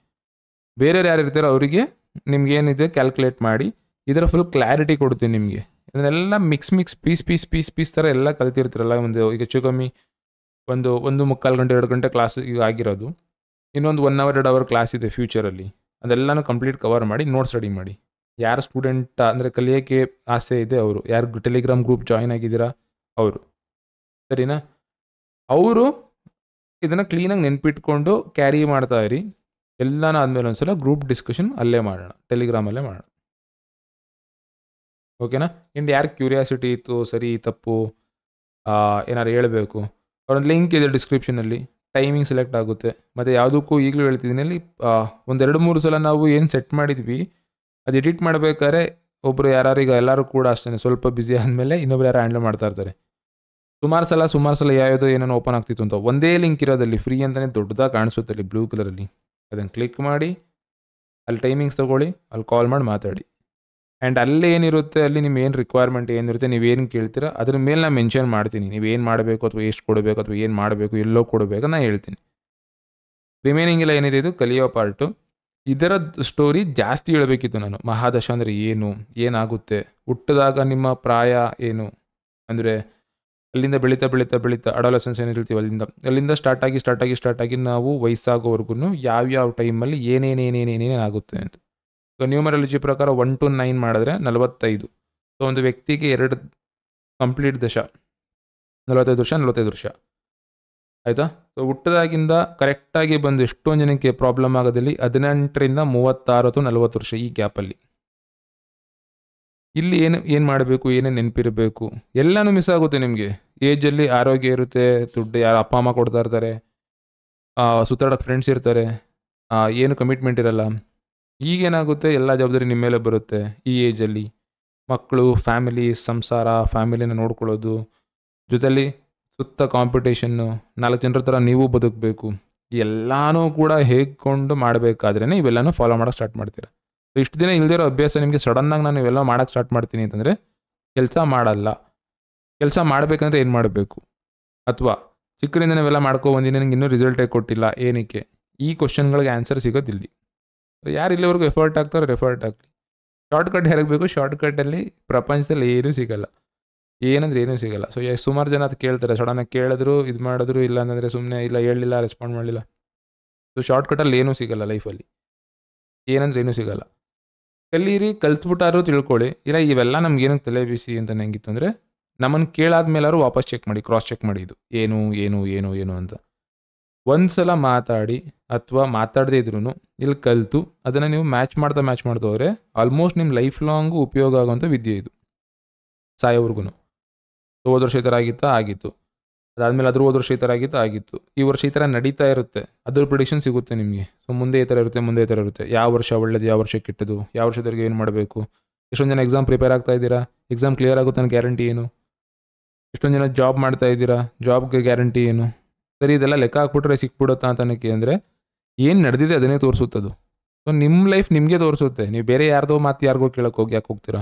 ಬೇರೆಯವ್ರು ಯಾರು ಇರ್ತಾರೋ ಅವರಿಗೆ ನಿಮ್ಗೇನಿದೆ ಕ್ಯಾಲ್ಕುಲೇಟ್ ಮಾಡಿ ಇದರ ಫುಲ್ ಕ್ಲಾರಿಟಿ ಕೊಡ್ತೀನಿ ನಿಮಗೆ ಇದನ್ನೆಲ್ಲ mix mix piece piece piece piece ಥರ ಎಲ್ಲ ಕಲ್ತಿರ್ತೀರಲ್ಲ ಒಂದು ಈಗ ಹೆಚ್ಚು ಕಮ್ಮಿ ಒಂದು ಒಂದು ಮುಕ್ಕಾಲು ಗಂಟೆ ಎರಡು ಗಂಟೆ ಕ್ಲಾಸ್ ಈಗ ಆಗಿರೋದು ಇನ್ನೊಂದು ಒನ್ ಅವರ್ ಎರಡು ಅವರ್ ಕ್ಲಾಸ್ ಇದೆ ಫ್ಯೂಚರಲ್ಲಿ ಅದೆಲ್ಲನೂ ಕಂಪ್ಲೀಟ್ ಕವರ್ ಮಾಡಿ ನೋಟ್ಸ್ ರೆಡಿ ಮಾಡಿ ಯಾರು ಸ್ಟೂಡೆಂಟ್ ಅಂದರೆ ಕಲಿಯೋಕ್ಕೆ ಆಸೆ ಇದೆ ಅವರು ಯಾರು ಟೆಲಿಗ್ರಾಮ್ ಗ್ರೂಪ್ ಜಾಯ್ನ್ ಆಗಿದ್ದೀರಾ ಅವರು ಸರಿನಾ ಅವರು ಇದನ್ನು ಕ್ಲೀನಾಗಿ ನೆನ್ಪಿಟ್ಕೊಂಡು ಕ್ಯಾರಿ ಮಾಡ್ತಾ ಇರಿ ಎಲ್ಲನೂ ಆದಮೇಲೆ ಒಂದು ಸಲ ಗ್ರೂಪ್ ಡಿಸ್ಕಷನ್ ಅಲ್ಲೇ ಮಾಡೋಣ ಟೆಲಿಗ್ರಾಮಲ್ಲೇ ಮಾಡೋಣ ಓಕೆನಾ ಇಂದು ಯಾರು ಕ್ಯೂರಿಯಾಸಿಟಿ ಇತ್ತು ಸರಿ ತಪ್ಪು ಏನಾರು ಹೇಳಬೇಕು ಅವರೊಂದು ಲಿಂಕ್ ಇದೆ ಡಿಸ್ಕ್ರಿಪ್ಷನಲ್ಲಿ ಟೈಮಿಂಗ್ ಸೆಲೆಕ್ಟ್ ಆಗುತ್ತೆ ಮತ್ತು ಯಾವುದಕ್ಕೂ ಈಗಲೂ ಹೇಳ್ತಿದ್ದೀನಿ ಅಲ್ಲಿ ಒಂದೆರಡು ಮೂರು ಸಲ ನಾವು ಏನು ಸೆಟ್ ಮಾಡಿದ್ವಿ ಅದು ಎಡಿಟ್ ಮಾಡಬೇಕಾದ್ರೆ ಒಬ್ಬರು ಯಾರೀಗ ಎಲ್ಲರೂ ಕೂಡ ಅಷ್ಟೇ ಸ್ವಲ್ಪ ಬ್ಯುಸಿ ಆದಮೇಲೆ ಇನ್ನೊಬ್ರು ಯಾರು ಹ್ಯಾಂಡಲ್ ಮಾಡ್ತಾ ಇರ್ತಾರೆ ಸುಮಾರು ಸಲ ಸುಮಾರು ಸಲ ಯಾವ್ಯಾವುದೋ ಏನೇನು ಓಪನ್ ಆಗ್ತಿತ್ತು ಅಂತ ಒಂದೇ ಲಿಂಕ್ ಇರೋದಲ್ಲಿ ಫ್ರೀ ಅಂತಲೇ ದೊಡ್ಡದಾಗಿ ಕಾಣಿಸುತ್ತೆ ಅಲ್ಲಿ ಬ್ಲೂ ಕಲರಲ್ಲಿ ಅದನ್ನು ಕ್ಲಿಕ್ ಮಾಡಿ ಅಲ್ಲಿ ಟೈಮಿಂಗ್ಸ್ ತೊಗೊಳ್ಳಿ ಅಲ್ಲಿ ಕಾಲ್ ಮಾಡಿ ಮಾತಾಡಿ ಆ್ಯಂಡ್ ಅಲ್ಲಿ ಏನಿರುತ್ತೆ ಅಲ್ಲಿ ನಿಮ್ಮ ಏನು ರಿಕ್ವೈರ್ಮೆಂಟ್ ಏನಿರುತ್ತೆ ನೀವೇನು ಕೇಳ್ತೀರ ಅದ್ರ ಮೇಲೆ ನಾನು ಮೆನ್ಷನ್ ಮಾಡ್ತೀನಿ ನೀವೇನು ಮಾಡಬೇಕು ಅಥವಾ ಎಷ್ಟು ಕೊಡಬೇಕು ಅಥವಾ ಏನು ಮಾಡಬೇಕು ಎಲ್ಲೋ ಕೊಡಬೇಕು ನಾನು ಹೇಳ್ತೀನಿ ರಿಮೈನಿಂಗ್ ಎಲ್ಲ ಏನಿದೆ ಇದು ಕಲಿಯೋ ಪಾರ್ಟು ಇದರ ಸ್ಟೋರಿ ಜಾಸ್ತಿ ಹೇಳಬೇಕಿತ್ತು ನಾನು ಮಹಾದಶ ಅಂದರೆ ಏನು ಏನಾಗುತ್ತೆ ಹುಟ್ಟಿದಾಗ ನಿಮ್ಮ ಪ್ರಾಯ ಏನು ಅಂದರೆ ಅಲ್ಲಿಂದ ಬೆಳೀತಾ ಬೆಳೀತಾ ಬೆಳೀತಾ ಅಡಾಲಸೆನ್ಸ್ ಏನಿರ್ತೀವಿ ಅಲ್ಲಿಂದ ಅಲ್ಲಿಂದ ಸ್ಟಾರ್ಟ್ ಆಗಿ ಸ್ಟಾರ್ಟ್ ಆಗಿ ಸ್ಟಾರ್ಟ್ ಆಗಿ ನಾವು ವಯಸ್ಸಾಗೋವರೆಗೂ ಯಾವ್ಯಾವ ಟೈಮಲ್ಲಿ ಏನೇನೇನೇನೇನೇನೇನಾಗುತ್ತೆ ಅಂತ ಸೊ ನ್ಯೂಮರಾಲಜಿ ಪ್ರಕಾರ ಒನ್ ಟು ನೈನ್ ಮಾಡಿದ್ರೆ ನಲವತ್ತೈದು ಸೊ ಒಂದು ವ್ಯಕ್ತಿಗೆ ಎರಡು ಕಂಪ್ಲೀಟ್ ದಶ ನಲವತ್ತೈದು ವರ್ಷ ನಲವತ್ತೈದು ವರ್ಷ ಆಯಿತಾ ಸೊ ಹುಟ್ಟದಾಗಿಂದ ಕರೆಕ್ಟಾಗಿ ಬಂದು ಎಷ್ಟೊಂದು ಜನಕ್ಕೆ ಪ್ರಾಬ್ಲಮ್ ಆಗೋದಿಲ್ಲ ಹದಿನೆಂಟರಿಂದ ಮೂವತ್ತಾರು ಅಥವಾ ನಲವತ್ತು ವರ್ಷ ಈ ಗ್ಯಾಪಲ್ಲಿ ಇಲ್ಲಿ ಏನು ಏನು ಮಾಡಬೇಕು ಏನೇನು ನೆನಪಿರಬೇಕು ಎಲ್ಲನೂ ಮಿಸ್ ಆಗುತ್ತೆ ನಿಮಗೆ ಏಜಲ್ಲಿ ಆರೋಗ್ಯ ಇರುತ್ತೆ ದುಡ್ಡು ಯಾರು ಅಪ್ಪ ಅಮ್ಮ ಕೊಡ್ತಾ ಇರ್ತಾರೆ ಸುತ್ತಾಡೋಕ್ಕೆ ಫ್ರೆಂಡ್ಸ್ ಇರ್ತಾರೆ ಏನು ಕಮಿಟ್ಮೆಂಟ್ ಇರಲ್ಲ ಈಗೇನಾಗುತ್ತೆ ಎಲ್ಲ ಜವಾಬ್ದಾರಿ ನಿಮ್ಮ ಮೇಲೆ ಬರುತ್ತೆ ಈ ಏಜಲ್ಲಿ ಮಕ್ಕಳು ಫ್ಯಾಮಿಲಿ ಸಂಸಾರ ಫ್ಯಾಮಿಲಿನ ನೋಡ್ಕೊಳ್ಳೋದು ಜೊತೆಯಲ್ಲಿ ಸುತ್ತ ಕಾಂಪಿಟೇಷನ್ನು ನಾಲ್ಕು ಜನರ ಥರ ನೀವು ಬದುಕಬೇಕು ಎಲ್ಲನೂ ಕೂಡ ಹೇಗ್ಕೊಂಡು ಮಾಡಬೇಕಾದ್ರೆ ಇವೆಲ್ಲನೂ ಫಾಲೋ ಮಾಡೋಕ್ಕೆ ಸ್ಟಾರ್ಟ್ ಮಾಡ್ತೀರಾ ಇಷ್ಟು ದಿನ ಇಲ್ದಿರೋ ಅಭ್ಯಾಸ ನಿಮಗೆ ಸಡನ್ನಾಗಿ ನಾನು ಇವೆಲ್ಲ ಮಾಡೋಕೆ ಸ್ಟಾರ್ಟ್ ಮಾಡ್ತೀನಿ ಅಂತಂದರೆ ಕೆಲಸ ಮಾಡಲ್ಲ ಕೆಲಸ ಮಾಡಬೇಕಂದ್ರೆ ಏನು ಮಾಡಬೇಕು ಅಥವಾ ಚಿಕ್ಕರಿಂದ ನೀವೆಲ್ಲ ಮಾಡ್ಕೊಬಂದಿ ನನಗೆ ಇನ್ನೂ ರಿಸಲ್ಟೇ ಕೊಟ್ಟಿಲ್ಲ ಏನಕ್ಕೆ ಈ ಕ್ವಶನ್ಗಳಿಗೆ ಆನ್ಸರ್ ಸಿಗೋದಿಲ್ಲ ಸೊ ಯಾರು ಇಲ್ಲಿವರೆಗೂ ಎಫರ್ಟ್ ಆಗ್ತಾರೆ ಎಫರ್ಟ್ ಆಗ್ಲಿ ಶಾರ್ಟ್ಕಟ್ ಹೇರಬೇಕು ಶಾರ್ಟ್ಕಟ್ಟಲ್ಲಿ ಪ್ರಪಂಚದಲ್ಲಿ ಏನೂ ಸಿಗಲ್ಲ ಏನಂದ್ರೆ ಏನೂ ಸಿಗಲ್ಲ ಸೊ ಸುಮಾರು ಜನ ಅದು ಕೇಳ್ತಾರೆ ಸಡನ್ನಾಗಿ ಕೇಳಿದ್ರು ಇದು ಮಾಡಿದ್ರು ಇಲ್ಲ ಅಂದರೆ ಸುಮ್ಮನೆ ಇಲ್ಲ ಹೇಳಿಲ್ಲ ರೆಸ್ಪಾಂಡ್ ಮಾಡಲಿಲ್ಲ ಸೊ ಶಾರ್ಟ್ಕಟ್ಟಲ್ಲಿ ಏನೂ ಸಿಗಲ್ಲ ಲೈಫಲ್ಲಿ ಏನಂದ್ರೆ ಏನೂ ಸಿಗಲ್ಲ ಕಲೀರಿ ಕಲ್ತ್ಬಿಟ್ಟಾರು ತಿಳ್ಕೊಳ್ಳಿ ಇಲ್ಲ ಇವೆಲ್ಲ ನಮ್ಗೇನು ತಲೆ ಬಿಸಿ ಅಂತ ನಂಗಿತ್ತು ಅಂದರೆ ನಮ್ಮನ್ನು ಕೇಳಾದ್ಮೇಲಾರು ವಾಪಸ್ ಚೆಕ್ ಮಾಡಿ ಕ್ರಾಸ್ ಚೆಕ್ ಮಾಡಿ ಇದು ಏನು ಏನು ಏನು ಏನು ಅಂತ ಒಂದು ಸಲ ಮಾತಾಡಿ ಅಥವಾ ಮಾತಾಡದೇ ಇದ್ರೂ ಇಲ್ಲಿ ಕಲಿತು ಅದನ್ನು ನೀವು ಮ್ಯಾಚ್ ಮಾಡ್ತಾ ಮ್ಯಾಚ್ ಮಾಡ್ತಾ ಹೋದರೆ ಆಲ್ಮೋಸ್ಟ್ ನಿಮ್ಮ ಲೈಫ್ ಲಾಂಗು ಉಪಯೋಗ ಆಗುವಂಥ ವಿದ್ಯೆ ಇದು ಸಾಯೋವ್ರಿಗೂ ಹೋದ ವರ್ಷ ಈ ಥರ ಆಗಿತ್ತು ಆಗಿತ್ತು ಅದಾದಮೇಲೆ ಅದ್ರ ಹೋದ ವರ್ಷ ಈ ಥರ ಆಗಿತ್ತು ಆಗಿತ್ತು ಈ ವರ್ಷ ಈ ಥರ ನಡೀತಾ ಇರುತ್ತೆ ಅದ್ರ ಪ್ರಿಡಿಕ್ಷನ್ ಸಿಗುತ್ತೆ ನಿಮಗೆ ಸೊ ಮುಂದೆ ಈ ಥರ ಇರುತ್ತೆ ಮುಂದೆ ಈ ಥರ ಇರುತ್ತೆ ಯಾವ ವರ್ಷ ಒಳ್ಳೇದು ಯಾವ ವರ್ಷ ಕೆಟ್ಟದು ಯಾವ ವರ್ಷದವರೆಗೆ ಏನು ಮಾಡಬೇಕು ಎಷ್ಟೊಂದು ಜನ ಎಕ್ಸಾಮ್ ಪ್ರಿಪೇರ್ ಆಗ್ತಾ ಇದ್ದೀರಾ ಎಕ್ಸಾಮ್ ಕ್ಲಿಯರ್ ಆಗುತ್ತೆ ಅನ್ನೋ ಗ್ಯಾರಂಟಿ ಏನು ಎಷ್ಟೊಂದು ಜನ ಜಾಬ್ ಮಾಡ್ತಾ ಇದ್ದೀರಾ ಜಾಬ್ಗೆ ಗ್ಯಾರಂಟಿ ಏನು ಸರಿ ಇದೆಲ್ಲ ಲೆಕ್ಕ ಹಾಕ್ಬಿಟ್ರೆ ಸಿಕ್ಬಿಡುತ್ತಾ ಅಂತನಕ್ಕೆ ಅಂದರೆ ಏನು ನಡೆದಿದೆ ಅದನ್ನೇ ತೋರಿಸುತ್ತದು ಸೊ ನಿಮ್ಮ ಲೈಫ್ ನಿಮಗೆ ತೋರಿಸುತ್ತೆ ನೀವು ಬೇರೆ ಯಾರ್ದೋ ಮಾತು ಯಾರಿಗೋ ಕೇಳೋಕೆ ಹೋಗಿ ಯಾಕೆ ಹೋಗ್ತೀರಾ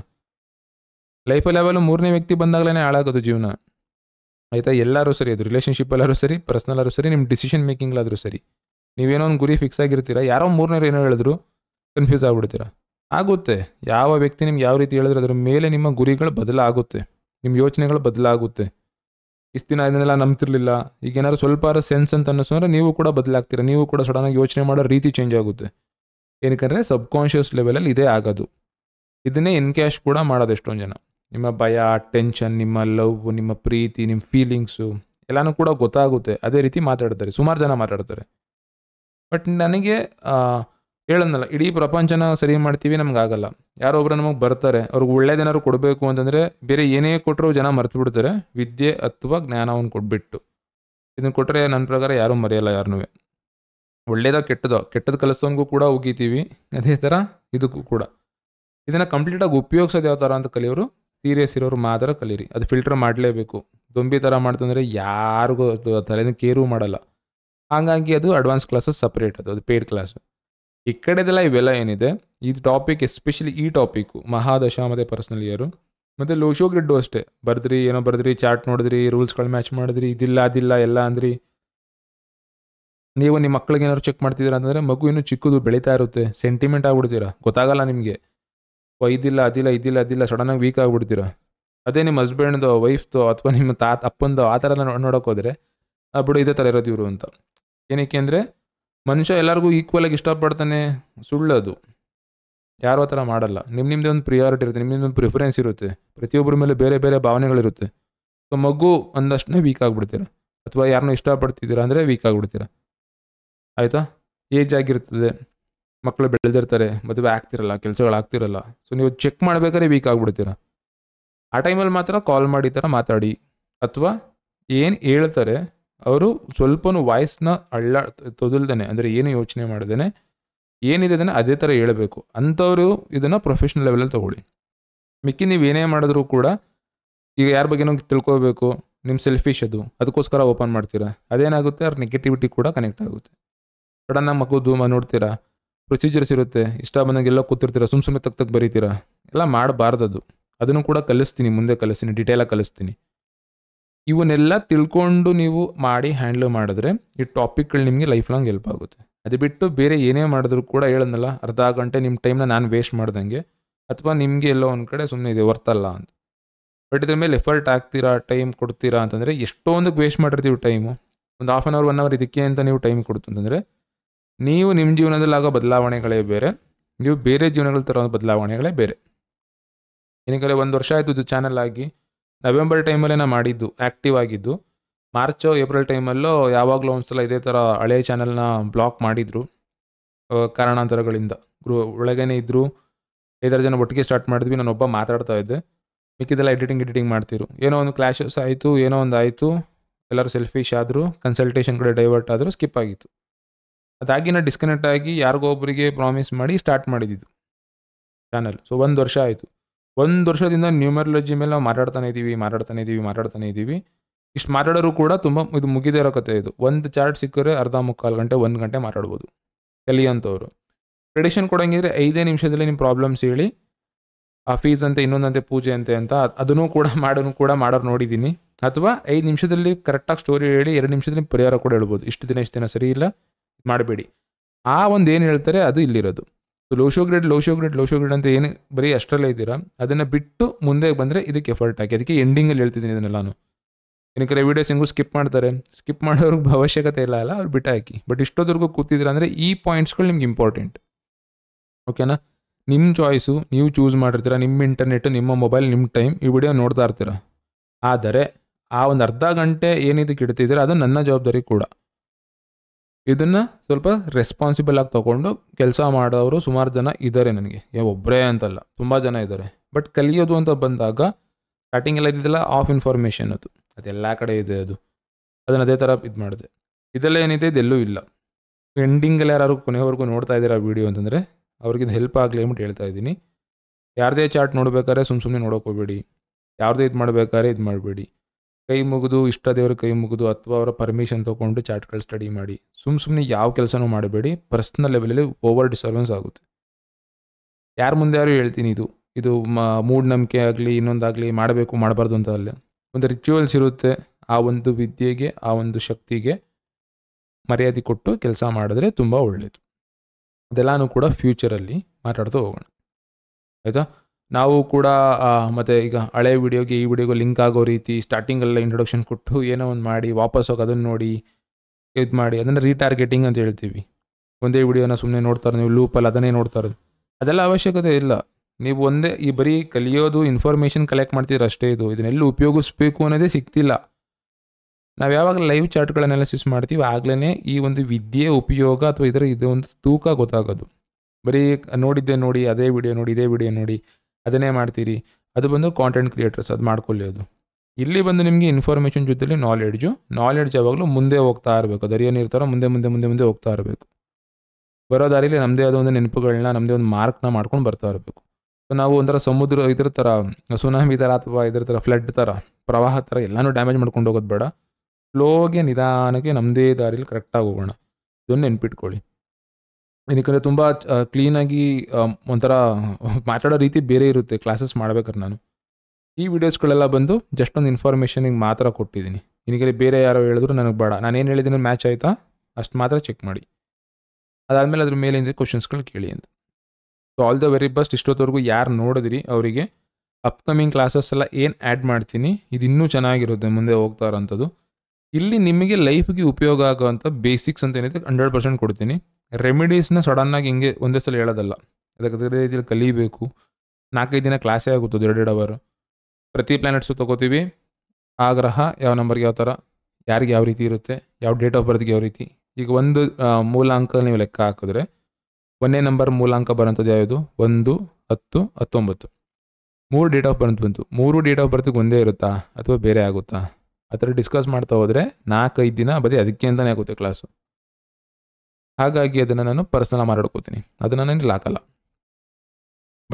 ಲೈಫ್ ಲೆವೆಲ್ ಮೂರನೇ ವ್ಯಕ್ತಿ ಬಂದಾಗಲೇ ಹಾಳಾಗೋದು ಜೀವನ ಆಯಿತಾ ಎಲ್ಲರೂ ಸರಿ ಅದು ರಿಲೇಷನ್ಶಿಪ್ ಎಲ್ಲರೂ ಸರಿ ಆದರೂ ಸರಿ ನಿಮ್ಮ ಡಿಸಿಷನ್ ಮೇಕಿಂಗ್ಲಾದರೂ ಸರಿ ನೀವೇನೋ ಒಂದು ಗುರಿ ಫಿಕ್ಸ್ ಆಗಿರ್ತೀರಾ ಯಾರೋ ಮೂರನೇ ಏನೋ ಹೇಳಿದ್ರು ಕನ್ಫ್ಯೂಸ್ ಆಗಿಬಿಡ್ತೀರಾ ಆಗುತ್ತೆ ಯಾವ ವ್ಯಕ್ತಿ ನಿಮ್ಗೆ ಯಾವ ರೀತಿ ಹೇಳಿದ್ರೆ ಅದರ ಮೇಲೆ ನಿಮ್ಮ ಗುರಿಗಳು ಬದಲಾಗುತ್ತೆ ನಿಮ್ಮ ಯೋಚನೆಗಳು ಬದಲಾಗುತ್ತೆ ಇಷ್ಟು ದಿನ ಇದನ್ನೆಲ್ಲ ನಂಬ್ತಿರ್ಲಿಲ್ಲ ಈಗ ಏನಾದ್ರು ಸ್ವಲ್ಪ ಸೆನ್ಸ್ ಅಂತ ಅನ್ನಿಸ್ತಂದ್ರೆ ನೀವು ಕೂಡ ಬದಲಾಗ್ತೀರಾ ನೀವು ಕೂಡ ಸಡನ್ನಾಗಿ ಯೋಚನೆ ಮಾಡೋ ರೀತಿ ಚೇಂಜ್ ಆಗುತ್ತೆ ಸಬ್ ಸಬ್ಕಾನ್ಷಿಯಸ್ ಲೆವೆಲಲ್ಲಿ ಇದೇ ಆಗೋದು ಇದನ್ನೇ ಎನ್ಕ್ಯಾಶ್ ಕೂಡ ಮಾಡೋದು ಎಷ್ಟೊಂದು ಜನ ನಿಮ್ಮ ಭಯ ಟೆನ್ಷನ್ ನಿಮ್ಮ ಲವ್ ನಿಮ್ಮ ಪ್ರೀತಿ ನಿಮ್ಮ ಫೀಲಿಂಗ್ಸು ಎಲ್ಲನೂ ಕೂಡ ಗೊತ್ತಾಗುತ್ತೆ ಅದೇ ರೀತಿ ಮಾತಾಡ್ತಾರೆ ಸುಮಾರು ಜನ ಮಾತಾಡ್ತಾರೆ ಬಟ್ ನನಗೆ ಹೇಳಂದಲ್ಲ ಇಡೀ ಪ್ರಪಂಚನ ಸರಿ ಮಾಡ್ತೀವಿ ನಮ್ಗಾಗಲ್ಲ ಒಬ್ಬರು ನಮಗೆ ಬರ್ತಾರೆ ಅವ್ರಿಗೆ ಒಳ್ಳೇದೇನಾದ್ರು ಕೊಡಬೇಕು ಅಂತಂದರೆ ಬೇರೆ ಏನೇ ಕೊಟ್ಟರು ಜನ ಮರೆತು ಬಿಡ್ತಾರೆ ವಿದ್ಯೆ ಅಥವಾ ಜ್ಞಾನವನ್ನು ಕೊಟ್ಬಿಟ್ಟು ಇದನ್ನು ಕೊಟ್ಟರೆ ನನ್ನ ಪ್ರಕಾರ ಯಾರೂ ಮರೆಯಲ್ಲ ಯಾರನ್ನೂ ಒಳ್ಳೇದ ಕೆಟ್ಟದೋ ಕೆಟ್ಟದ ಕಲಿಸೋಂಗೂ ಕೂಡ ಉಗೀತೀವಿ ಅದೇ ಥರ ಇದಕ್ಕೂ ಕೂಡ ಇದನ್ನು ಕಂಪ್ಲೀಟಾಗಿ ಉಪಯೋಗಿಸೋದು ಯಾವ ಥರ ಅಂತ ಕಲಿಯೋರು ಸೀರಿಯಸ್ ಇರೋರು ಮಾತ್ರ ಕಲೀರಿ ಅದು ಫಿಲ್ಟರ್ ಮಾಡಲೇಬೇಕು ದೊಂಬಿ ಥರ ಮಾಡ್ತಂದರೆ ಯಾರಿಗೂ ಅದು ತಲೆನ ಕೇರೂ ಮಾಡಲ್ಲ ಹಾಗಾಗಿ ಅದು ಅಡ್ವಾನ್ಸ್ ಕ್ಲಾಸಸ್ ಸಪ್ರೇಟ್ ಅದು ಅದು ಪೇಯ್ಡ್ ಕ್ಲಾಸು ಈ ಕಡೆದೆಲ್ಲ ಇವೆಲ್ಲ ಏನಿದೆ ಈ ಟಾಪಿಕ್ ಎಸ್ಪೆಷಲಿ ಈ ಟಾಪಿಕ್ಕು ಮಹಾದಶ ಮತ್ತು ಪರ್ಸನಲ್ ಇಯರು ಮತ್ತು ಲೋಶೋ ಗ್ರಿಡ್ಡು ಅಷ್ಟೇ ಬರೆದ್ರಿ ಏನೋ ಬರೆದ್ರಿ ಚಾರ್ಟ್ ನೋಡಿದ್ರಿ ರೂಲ್ಸ್ಗಳು ಮ್ಯಾಚ್ ಮಾಡಿದ್ರಿ ಇದಿಲ್ಲ ಅದಿಲ್ಲ ಎಲ್ಲ ಅಂದ್ರಿ ನೀವು ನಿಮ್ಮ ಮಕ್ಕಳಿಗೆ ಏನಾದ್ರು ಚೆಕ್ ಮಾಡ್ತಿದ್ದೀರಾ ಅಂತಂದರೆ ಮಗು ಇನ್ನೂ ಚಿಕ್ಕದು ಬೆಳೀತಾ ಇರುತ್ತೆ ಸೆಂಟಿಮೆಂಟ್ ಆಗ್ಬಿಡ್ತೀರಾ ಗೊತ್ತಾಗಲ್ಲ ನಿಮಗೆ ಇದಿಲ್ಲ ಅದಿಲ್ಲ ಇದಿಲ್ಲ ಅದಿಲ್ಲ ಸಡನ್ನಾಗಿ ವೀಕ್ ಆಗಿಬಿಡ್ತೀರಾ ಅದೇ ನಿಮ್ಮ ಹಸ್ಬೆಂಡ್ದು ವೈಫ್ದೋ ಅಥವಾ ನಿಮ್ಮ ತಾತ ಅಪ್ಪಂದು ಆ ಥರ ಎಲ್ಲ ನೋಡೋಕ್ಕೋದ್ರೆ ಬಿಡು ಇದೇ ಥರ ಇರೋದು ಇವರು ಅಂತ ಏನಕ್ಕೆ ಅಂದರೆ ಮನುಷ್ಯ ಎಲ್ಲರಿಗೂ ಈಕ್ವಲ್ ಆಗಿ ಇಷ್ಟಪಡ್ತಾನೆ ಅದು ಯಾರು ಆ ಥರ ಮಾಡಲ್ಲ ನಿಮ್ಮ ನಿಮ್ಮದೇ ಒಂದು ಪ್ರಿಯಾರಿಟಿ ಇರುತ್ತೆ ನಿಮ್ಮ ನಿಮ್ಮದೊಂದು ಪ್ರಿಫರೆನ್ಸ್ ಇರುತ್ತೆ ಪ್ರತಿಯೊಬ್ಬರ ಮೇಲೆ ಬೇರೆ ಬೇರೆ ಭಾವನೆಗಳಿರುತ್ತೆ ಸೊ ಮಗು ಒಂದಷ್ಟನ್ನೇ ವೀಕ್ ಆಗಿಬಿಡ್ತೀರ ಅಥವಾ ಯಾರನ್ನ ಇಷ್ಟಪಡ್ತಿದ್ದೀರಾ ಅಂದರೆ ವೀಕ್ ಆಗಿಬಿಡ್ತೀರ ಆಯಿತಾ ಏಜ್ ಆಗಿರ್ತದೆ ಮಕ್ಕಳು ಬೆಳೆದಿರ್ತಾರೆ ಮದುವೆ ಆಗ್ತಿರಲ್ಲ ಕೆಲಸಗಳು ಆಗ್ತಿರಲ್ಲ ಸೊ ನೀವು ಚೆಕ್ ಮಾಡಬೇಕಾದ್ರೆ ವೀಕ್ ಆಗಿಬಿಡ್ತೀರ ಆ ಟೈಮಲ್ಲಿ ಮಾತ್ರ ಕಾಲ್ ಮಾಡಿ ಥರ ಮಾತಾಡಿ ಅಥವಾ ಏನು ಹೇಳ್ತಾರೆ ಅವರು ಸ್ವಲ್ಪನೂ ವಾಯ್ಸ್ನ ಅಳ್ಳ ತೊದಲ್ದೇನೆ ಅಂದರೆ ಏನು ಯೋಚನೆ ಮಾಡ್ದೇನೆ ಏನಿದೆ ಅದನ್ನು ಅದೇ ಥರ ಹೇಳಬೇಕು ಅಂಥವರು ಇದನ್ನು ಪ್ರೊಫೆಷ್ನಲ್ ಲೆವೆಲಲ್ಲಿ ತೊಗೊಳ್ಳಿ ಮಿಕ್ಕಿ ನೀವು ಏನೇ ಮಾಡಿದ್ರೂ ಕೂಡ ಈಗ ಯಾರ ಬಗ್ಗೆನೋ ತಿಳ್ಕೊಬೇಕು ನಿಮ್ಮ ಸೆಲ್ಫಿಶ್ ಅದು ಅದಕ್ಕೋಸ್ಕರ ಓಪನ್ ಮಾಡ್ತೀರಾ ಅದೇನಾಗುತ್ತೆ ಅವ್ರ ನೆಗೆಟಿವಿಟಿ ಕೂಡ ಕನೆಕ್ಟ್ ಆಗುತ್ತೆ ಸಡನ್ನ ಮಗು ಧೂಮ ನೋಡ್ತೀರಾ ಪ್ರೊಸೀಜರ್ಸ್ ಇರುತ್ತೆ ಇಷ್ಟ ಎಲ್ಲ ಕೂತಿರ್ತೀರಾ ಸುಮ್ಮ ಸುಮ್ಮನೆ ತಕ್ಕ ತಗ್ ಬರೀತೀರಾ ಎಲ್ಲ ಮಾಡಬಾರ್ದದು ಅದನ್ನು ಕೂಡ ಕಲಿಸ್ತೀನಿ ಮುಂದೆ ಕಲಿಸ್ತೀನಿ ಡಿಟೇಲಾಗಿ ಕಲಿಸ್ತೀನಿ ಇವನ್ನೆಲ್ಲ ತಿಳ್ಕೊಂಡು ನೀವು ಮಾಡಿ ಹ್ಯಾಂಡ್ಲ್ ಮಾಡಿದ್ರೆ ಈ ಟಾಪಿಕ್ಗಳು ನಿಮಗೆ ಲೈಫ್ ಲಾಂಗ್ ಹೆಲ್ಪ್ ಆಗುತ್ತೆ ಅದು ಬಿಟ್ಟು ಬೇರೆ ಏನೇ ಮಾಡಿದ್ರು ಕೂಡ ಹೇಳೋದಲ್ಲ ಅರ್ಧ ಗಂಟೆ ನಿಮ್ಮ ಟೈಮ್ನ ನಾನು ವೇಸ್ಟ್ ಮಾಡ್ದಂಗೆ ಅಥವಾ ನಿಮಗೆ ಎಲ್ಲೋ ಒಂದು ಕಡೆ ಸುಮ್ಮನೆ ಇದೆ ವರ್ತಲ್ಲ ಅಂತ ಬಟ್ ಇದ್ರ ಮೇಲೆ ಎಫರ್ಟ್ ಆಗ್ತೀರಾ ಟೈಮ್ ಕೊಡ್ತೀರಾ ಅಂತಂದರೆ ಎಷ್ಟೊಂದಕ್ಕೆ ವೇಸ್ಟ್ ಮಾಡಿರ್ತೀವಿ ಟೈಮು ಒಂದು half an hour one hour ಇದಕ್ಕೆ ಅಂತ ನೀವು ಟೈಮ್ ಅಂತಂದರೆ ನೀವು ನಿಮ್ಮ ಜೀವನದಲ್ಲಿ ಆಗೋ ಬದಲಾವಣೆಗಳೇ ಬೇರೆ ನೀವು ಬೇರೆ ಜೀವನಗಳ ತರೋ ಬದಲಾವಣೆಗಳೇ ಬೇರೆ ಏನಕ್ಕೆ ಒಂದು ವರ್ಷ ಆಯಿತು ಇದು ಚಾನಲ್ ಆಗಿ ನವೆಂಬರ್ ಟೈಮಲ್ಲೇ ನಾನು ಮಾಡಿದ್ದು ಆ್ಯಕ್ಟಿವ್ ಆಗಿದ್ದು ಮಾರ್ಚು ಏಪ್ರಿಲ್ ಟೈಮಲ್ಲೂ ಯಾವಾಗಲೂ ಒಂದ್ಸಲ ಇದೇ ಥರ ಹಳೆಯ ಚಾನೆಲ್ನ ಬ್ಲಾಕ್ ಮಾಡಿದರು ಕಾರಣಾಂತರಗಳಿಂದ ಗ್ರೂ ಒಳಗೇನೆ ಇದ್ದರು ಐದಾರು ಜನ ಒಟ್ಟಿಗೆ ಸ್ಟಾರ್ಟ್ ಮಾಡಿದ್ವಿ ನಾನು ಒಬ್ಬ ಮಾತಾಡ್ತಾ ಇದ್ದೆ ಮಿಕ್ಕಿದೆಲ್ಲ ಎಡಿಟಿಂಗ್ ಎಡಿಟಿಂಗ್ ಮಾಡ್ತಿರು ಏನೋ ಒಂದು ಕ್ಲಾಶಸ್ ಆಯಿತು ಏನೋ ಒಂದು ಆಯಿತು ಎಲ್ಲರೂ ಸೆಲ್ಫಿಶ್ ಆದರೂ ಕನ್ಸಲ್ಟೇಷನ್ ಕಡೆ ಡೈವರ್ಟ್ ಆದರೂ ಸ್ಕಿಪ್ ಆಗಿತ್ತು ಅದಾಗಿ ನಾನು ಡಿಸ್ಕನೆಕ್ಟ್ ಆಗಿ ಯಾರಿಗೋ ಒಬ್ಬರಿಗೆ ಪ್ರಾಮಿಸ್ ಮಾಡಿ ಸ್ಟಾರ್ಟ್ ಮಾಡಿದ್ದು ಚಾನಲ್ ಸೊ ಒಂದು ವರ್ಷ ಆಯಿತು ಒಂದು ವರ್ಷದಿಂದ ನ್ಯೂಮರಾಲಜಿ ಮೇಲೆ ನಾವು ಮಾತಾಡ್ತಾನೆ ಇದ್ದೀವಿ ಮಾತಾಡ್ತಾನೆ ಇದ್ದೀವಿ ಮಾತಾಡ್ತಾನೆ ಇದ್ದೀವಿ ಇಷ್ಟು ಮಾತಾಡೋರು ಕೂಡ ತುಂಬ ಇದು ಮುಗಿದೇ ಇರೋ ಕಥೆ ಇದು ಒಂದು ಚಾರ್ಟ್ ಸಿಕ್ಕರೆ ಅರ್ಧ ಮುಕ್ಕಾಲು ಗಂಟೆ ಒಂದು ಗಂಟೆ ಮಾತಾಡ್ಬೋದು ಕಲಿಯಂಥವ್ರು ಟ್ರೆಡಿಷನ್ ಕೊಡೋಂಗಿದ್ರೆ ಐದೇ ನಿಮಿಷದಲ್ಲಿ ನಿಮ್ಮ ಪ್ರಾಬ್ಲಮ್ಸ್ ಹೇಳಿ ಆ ಫೀಸ್ ಅಂತೆ ಇನ್ನೊಂದಂತೆ ಪೂಜೆ ಅಂತೆ ಅಂತ ಅದನ್ನು ಕೂಡ [laughs] ಮಾಡೋನು ಕೂಡ ಮಾಡೋರು ನೋಡಿದ್ದೀನಿ ಅಥವಾ ಐದು ನಿಮಿಷದಲ್ಲಿ ಕರೆಕ್ಟಾಗಿ ಸ್ಟೋರಿ ಹೇಳಿ ಎರಡು ನಿಮಿಷದಲ್ಲಿ ಪರಿಹಾರ ಕೂಡ ಹೇಳ್ಬೋದು ಇಷ್ಟು ದಿನ ಇಷ್ಟು ದಿನ ಸರಿ ಇಲ್ಲ ಮಾಡಬೇಡಿ ಆ ಒಂದು ಏನು ಹೇಳ್ತಾರೆ ಅದು ಇಲ್ಲಿರೋದು so Lo Shu grid Shu grid Shu grid ಅಂತ ಏನು ಬರೀ ಅಷ್ಟರಲ್ಲೇ ಇದ್ದೀರಾ ಅದನ್ನು ಬಿಟ್ಟು ಮುಂದೆ ಬಂದರೆ ಇದಕ್ಕೆ ಎಫರ್ಟ್ ಹಾಕಿ ಅದಕ್ಕೆ ಎಂಡಿಂಗಲ್ಲಿ ಹೇಳ್ತಿದ್ದೀನಿ ನಾನು ಏನಕ್ಕೆ ವಿಡಿಯೋಸ್ ಹೆಂಗೂ ಸ್ಕಿಪ್ ಮಾಡ್ತಾರೆ ಸ್ಕಿಪ್ ಮಾಡೋರ್ಗೆ ಅವಶ್ಯಕತೆ ಇಲ್ಲ ಅಲ್ಲ ಅವ್ರು ಬಿಟ್ಟು ಹಾಕಿ ಬಟ್ ಇಷ್ಟೋದ್ರಿಗೂ ಕೂತಿದ್ದೀರಾ ಅಂದರೆ ಈ ಪಾಯಿಂಟ್ಸ್ಗಳು ನಿಮ್ಗೆ ಇಂಪಾರ್ಟೆಂಟ್ ಓಕೆನಾ ನಿಮ್ಮ ಚಾಯ್ಸು ನೀವು ಚೂಸ್ ಮಾಡಿರ್ತೀರ ನಿಮ್ಮ ಇಂಟರ್ನೆಟ್ ನಿಮ್ಮ ಮೊಬೈಲ್ ನಿಮ್ಮ ಟೈಮ್ ಈ ವಿಡಿಯೋ ನೋಡ್ತಾ ಇರ್ತೀರ ಆದರೆ ಆ ಒಂದು ಅರ್ಧ ಗಂಟೆ ಏನಿದಕ್ಕೆ ಇಡ್ತಿದ್ದೀರ ಅದು ನನ್ನ ಜವಾಬ್ದಾರಿ ಕೂಡ ಇದನ್ನು ಸ್ವಲ್ಪ ರೆಸ್ಪಾನ್ಸಿಬಲ್ ಆಗಿ ತೊಗೊಂಡು ಕೆಲಸ ಮಾಡೋರು ಸುಮಾರು ಜನ ಇದ್ದಾರೆ ನನಗೆ ಒಬ್ಬರೇ ಅಂತಲ್ಲ ತುಂಬ ಜನ ಇದ್ದಾರೆ ಬಟ್ ಕಲಿಯೋದು ಅಂತ ಬಂದಾಗ ಎಲ್ಲ ಇದ್ದಿದ್ದೆಲ್ಲ ಆಫ್ ಇನ್ಫಾರ್ಮೇಷನ್ ಅದು ಅದೆಲ್ಲ ಕಡೆ ಇದೆ ಅದು ಅದನ್ನು ಅದೇ ಥರ ಇದು ಮಾಡಿದೆ ಇದೆಲ್ಲ ಏನಿದೆ ಇದೆಲ್ಲೂ ಇಲ್ಲ ಎಂಡಿಂಗಲ್ಲಿ ಯಾರು ಕೊನೆವರೆಗೂ ನೋಡ್ತಾ ಇದ್ದೀರಾ ವೀಡಿಯೋ ಅಂತಂದರೆ ಅವ್ರಿಗೆ ಇದು ಹೆಲ್ಪ್ ಆಗಲಿ ಅಂತ ಹೇಳ್ತಾ ಇದ್ದೀನಿ ಯಾರದೇ ಚಾರ್ಟ್ ನೋಡ್ಬೇಕಾದ್ರೆ ಸುಮ್ಮ ಸುಮ್ಮನೆ ನೋಡೋಕೋಬೇಡಿ ಯಾರದೇ ಇದು ಮಾಡಬೇಕಾದ್ರೆ ಇದು ಮಾಡಬೇಡಿ ಕೈ ಮುಗಿದು ಇಷ್ಟ ದೇವರ ಕೈ ಮುಗಿದು ಅಥವಾ ಅವರ ಪರ್ಮಿಷನ್ ತೊಗೊಂಡು ಚಾರ್ಟ್ಗಳು ಸ್ಟಡಿ ಮಾಡಿ ಸುಮ್ಮ ಸುಮ್ಮನೆ ಯಾವ ಕೆಲಸನೂ ಮಾಡಬೇಡಿ ಪರ್ಸ್ನಲ್ ಲೆವೆಲಲ್ಲಿ ಓವರ್ ಡಿಸ್ಟರ್ಬೆನ್ಸ್ ಆಗುತ್ತೆ ಯಾರ ಮುಂದೆ ಯಾರು ಹೇಳ್ತೀನಿ ಇದು ಇದು ಮ ಮೂಢನಂಬಿಕೆ ಆಗಲಿ ಇನ್ನೊಂದಾಗಲಿ ಮಾಡಬೇಕು ಮಾಡಬಾರ್ದು ಅಂತ ಅಲ್ಲೇ ಒಂದು ರಿಚುವಲ್ಸ್ ಇರುತ್ತೆ ಆ ಒಂದು ವಿದ್ಯೆಗೆ ಆ ಒಂದು ಶಕ್ತಿಗೆ ಮರ್ಯಾದೆ ಕೊಟ್ಟು ಕೆಲಸ ಮಾಡಿದ್ರೆ ತುಂಬ ಒಳ್ಳೆಯದು ಅದೆಲ್ಲನೂ ಕೂಡ ಫ್ಯೂಚರಲ್ಲಿ ಮಾತಾಡ್ತಾ ಹೋಗೋಣ ಆಯಿತಾ ನಾವು ಕೂಡ ಮತ್ತು ಈಗ ಹಳೆ ವಿಡಿಯೋಗೆ ಈ ವಿಡಿಯೋಗೆ ಲಿಂಕ್ ಆಗೋ ರೀತಿ ಸ್ಟಾರ್ಟಿಂಗಲ್ಲ ಇಂಟ್ರೊಡಕ್ಷನ್ ಕೊಟ್ಟು ಏನೋ ಒಂದು ಮಾಡಿ ವಾಪಸ್ ಹೋಗಿ ಅದನ್ನು ನೋಡಿ ಇದು ಮಾಡಿ ಅದನ್ನು ರೀಟಾರ್ಗೆಟಿಂಗ್ ಅಂತ ಹೇಳ್ತೀವಿ ಒಂದೇ ವಿಡಿಯೋನ ಸುಮ್ಮನೆ ನೋಡ್ತಾರೆ ನೀವು ಲೂಪಲ್ಲಿ ಅದನ್ನೇ ನೋಡ್ತಾರೆ ಅದೆಲ್ಲ ಅವಶ್ಯಕತೆ ಇಲ್ಲ ನೀವು ಒಂದೇ ಈ ಬರೀ ಕಲಿಯೋದು ಇನ್ಫಾರ್ಮೇಷನ್ ಕಲೆಕ್ಟ್ ಮಾಡ್ತಿದ್ರೆ ಅಷ್ಟೇ ಇದು ಇದನ್ನೆಲ್ಲ ಉಪಯೋಗಿಸ್ಬೇಕು ಅನ್ನೋದೇ ಸಿಗ್ತಿಲ್ಲ ನಾವು ಯಾವಾಗ ಲೈವ್ ಚಾರ್ಟ್ಗಳನ್ನೆಲ್ಲ ಸ್ವಿಚ್ ಮಾಡ್ತೀವಿ ಆಗಲೇ ಈ ಒಂದು ವಿದ್ಯೆ ಉಪಯೋಗ ಅಥವಾ ಇದರ ಇದೊಂದು ತೂಕ ಗೊತ್ತಾಗೋದು ಬರೀ ನೋಡಿದ್ದೆ ನೋಡಿ ಅದೇ ವಿಡಿಯೋ ನೋಡಿ ಇದೇ ವಿಡಿಯೋ ನೋಡಿ ಅದನ್ನೇ ಮಾಡ್ತೀರಿ ಅದು ಬಂದು ಕಾಂಟೆಂಟ್ ಕ್ರಿಯೇಟರ್ಸ್ ಅದು ಮಾಡ್ಕೊಳ್ಳಿ ಅದು ಇಲ್ಲಿ ಬಂದು ನಿಮಗೆ ಇನ್ಫಾರ್ಮೇಷನ್ ಜೊತೆಲಿ ನಾಲೆಡ್ಜು ನಾಲೆಡ್ಜ್ ಯಾವಾಗಲೂ ಮುಂದೆ ಹೋಗ್ತಾ ಇರಬೇಕು ಅದರ ಏನಿರ್ತಾರೋ ಮುಂದೆ ಮುಂದೆ ಮುಂದೆ ಮುಂದೆ ಹೋಗ್ತಾ ಇರಬೇಕು ಬರೋ ದಾರಿಲಿ ನಮ್ಮದೇ ಆದ ಒಂದು ನೆನಪುಗಳನ್ನ ನಮ್ಮದೇ ಒಂದು ಮಾರ್ಕ್ನ ಮಾಡ್ಕೊಂಡು ಬರ್ತಾ ಇರಬೇಕು ಸೊ ನಾವು ಒಂಥರ ಸಮುದ್ರ ಇದ್ರ ಥರ ಸುನಾಮಿ ಥರ ಅಥವಾ ಇದ್ರ ಥರ ಫ್ಲಡ್ ಥರ ಪ್ರವಾಹ ಥರ ಎಲ್ಲನೂ ಡ್ಯಾಮೇಜ್ ಮಾಡ್ಕೊಂಡು ಹೋಗೋದು ಬೇಡ ಸ್ಲೋಗೆ ನಿಧಾನಕ್ಕೆ ನಮ್ಮದೇ ದಾರಿಲಿ ಕರೆಕ್ಟಾಗಿ ಹೋಗೋಣ ಇದನ್ನು ನೆನ್ಪಿಟ್ಕೊಳ್ಳಿ ಏನಕ್ಕೆ ತುಂಬ ಕ್ಲೀನಾಗಿ ಒಂಥರ ಮಾತಾಡೋ ರೀತಿ ಬೇರೆ ಇರುತ್ತೆ ಕ್ಲಾಸಸ್ ಮಾಡ್ಬೇಕಾದ್ರೆ ನಾನು ಈ ವಿಡಿಯೋಸ್ಗಳೆಲ್ಲ ಬಂದು ಜಸ್ಟ್ ಒಂದು ಇನ್ಫಾರ್ಮೇಷನಿಗೆ ಮಾತ್ರ ಕೊಟ್ಟಿದ್ದೀನಿ ಏನಕ್ಕೆ ಬೇರೆ ಯಾರೋ ಹೇಳಿದ್ರು ನನಗೆ ಬೇಡ ನಾನೇನು ಹೇಳಿದ್ದೀನಿ ಮ್ಯಾಚ್ ಆಯಿತಾ ಅಷ್ಟು ಮಾತ್ರ ಚೆಕ್ ಮಾಡಿ ಅದಾದಮೇಲೆ ಅದ್ರ ಮೇಲಿಂದ ಕ್ವಶನ್ಸ್ಗಳು ಕೇಳಿ ಅಂತ so all the very best ಇಷ್ಟೊತ್ತವರೆಗೂ ಯಾರು ನೋಡಿದ್ರಿ ಅವರಿಗೆ ಅಪ್ಕಮಿಂಗ್ ಕ್ಲಾಸಸ್ ಎಲ್ಲ ಏನು ಆ್ಯಡ್ ಮಾಡ್ತೀನಿ ಇದು ಇನ್ನೂ ಚೆನ್ನಾಗಿರುತ್ತೆ ಮುಂದೆ ಹೋಗ್ತಾ ಇಲ್ಲಿ ನಿಮಗೆ ಲೈಫ್ಗೆ ಉಪಯೋಗ ಆಗೋವಂಥ ಬೇಸಿಕ್ಸ್ ಅಂತ ಏನಿದೆ ಹಂಡ್ರೆಡ್ ಪರ್ಸೆಂಟ್ ಕೊಡ್ತೀನಿ ರೆಮಿಡೀಸ್ನ ಸಡನ್ನಾಗಿ ಹಿಂಗೆ ಒಂದೇ ಸಲ ಹೇಳೋದಲ್ಲ ಅದಕ್ಕೆ ಅದೇ ರೀತಿಯಲ್ಲಿ ಕಲಿಬೇಕು ನಾಲ್ಕೈದು ದಿನ ಕ್ಲಾಸೇ ಆಗುತ್ತದೆ ಎರಡು ಎರಡು ಅವರ್ ಪ್ರತಿ ಪ್ಲಾನೆಟ್ಸು ತೊಗೋತೀವಿ ಆ ಗ್ರಹ ಯಾವ ನಂಬರ್ಗೆ ಯಾವ ಥರ ಯಾರಿಗೆ ಯಾವ ರೀತಿ ಇರುತ್ತೆ ಯಾವ ಡೇಟ್ ಆಫ್ ಬರ್ತ್ಗೆ ಯಾವ ರೀತಿ ಈಗ ಒಂದು ಮೂಲಾಂಕ ನೀವು ಲೆಕ್ಕ ಹಾಕಿದ್ರೆ ಒಂದೇ ನಂಬರ್ ಮೂಲಾಂಕ ಬರೋಂಥದ್ದು ಯಾವುದು ಒಂದು ಹತ್ತು ಹತ್ತೊಂಬತ್ತು ಮೂರು ಡೇಟ್ ಆಫ್ ಬರ್ತ್ ಬಂತು ಮೂರು ಡೇಟ್ ಆಫ್ ಬರ್ತಿಗೆ ಒಂದೇ ಇರುತ್ತಾ ಅಥವಾ ಬೇರೆ ಆಗುತ್ತಾ ಆ ಥರ ಡಿಸ್ಕಸ್ ಮಾಡ್ತಾ ಹೋದರೆ ನಾಲ್ಕೈದು ದಿನ ಬದಿ ಅದಕ್ಕೆ ಅಂತಲೇ ಆಗುತ್ತೆ ಕ್ಲಾಸು ಹಾಗಾಗಿ ಅದನ್ನು ನಾನು ಪರ್ಸನಲ್ ಮಾಡಿಕೊತೀನಿ ಅದನ್ನು ನನಗೆ ಲಾಕಲ್ಲ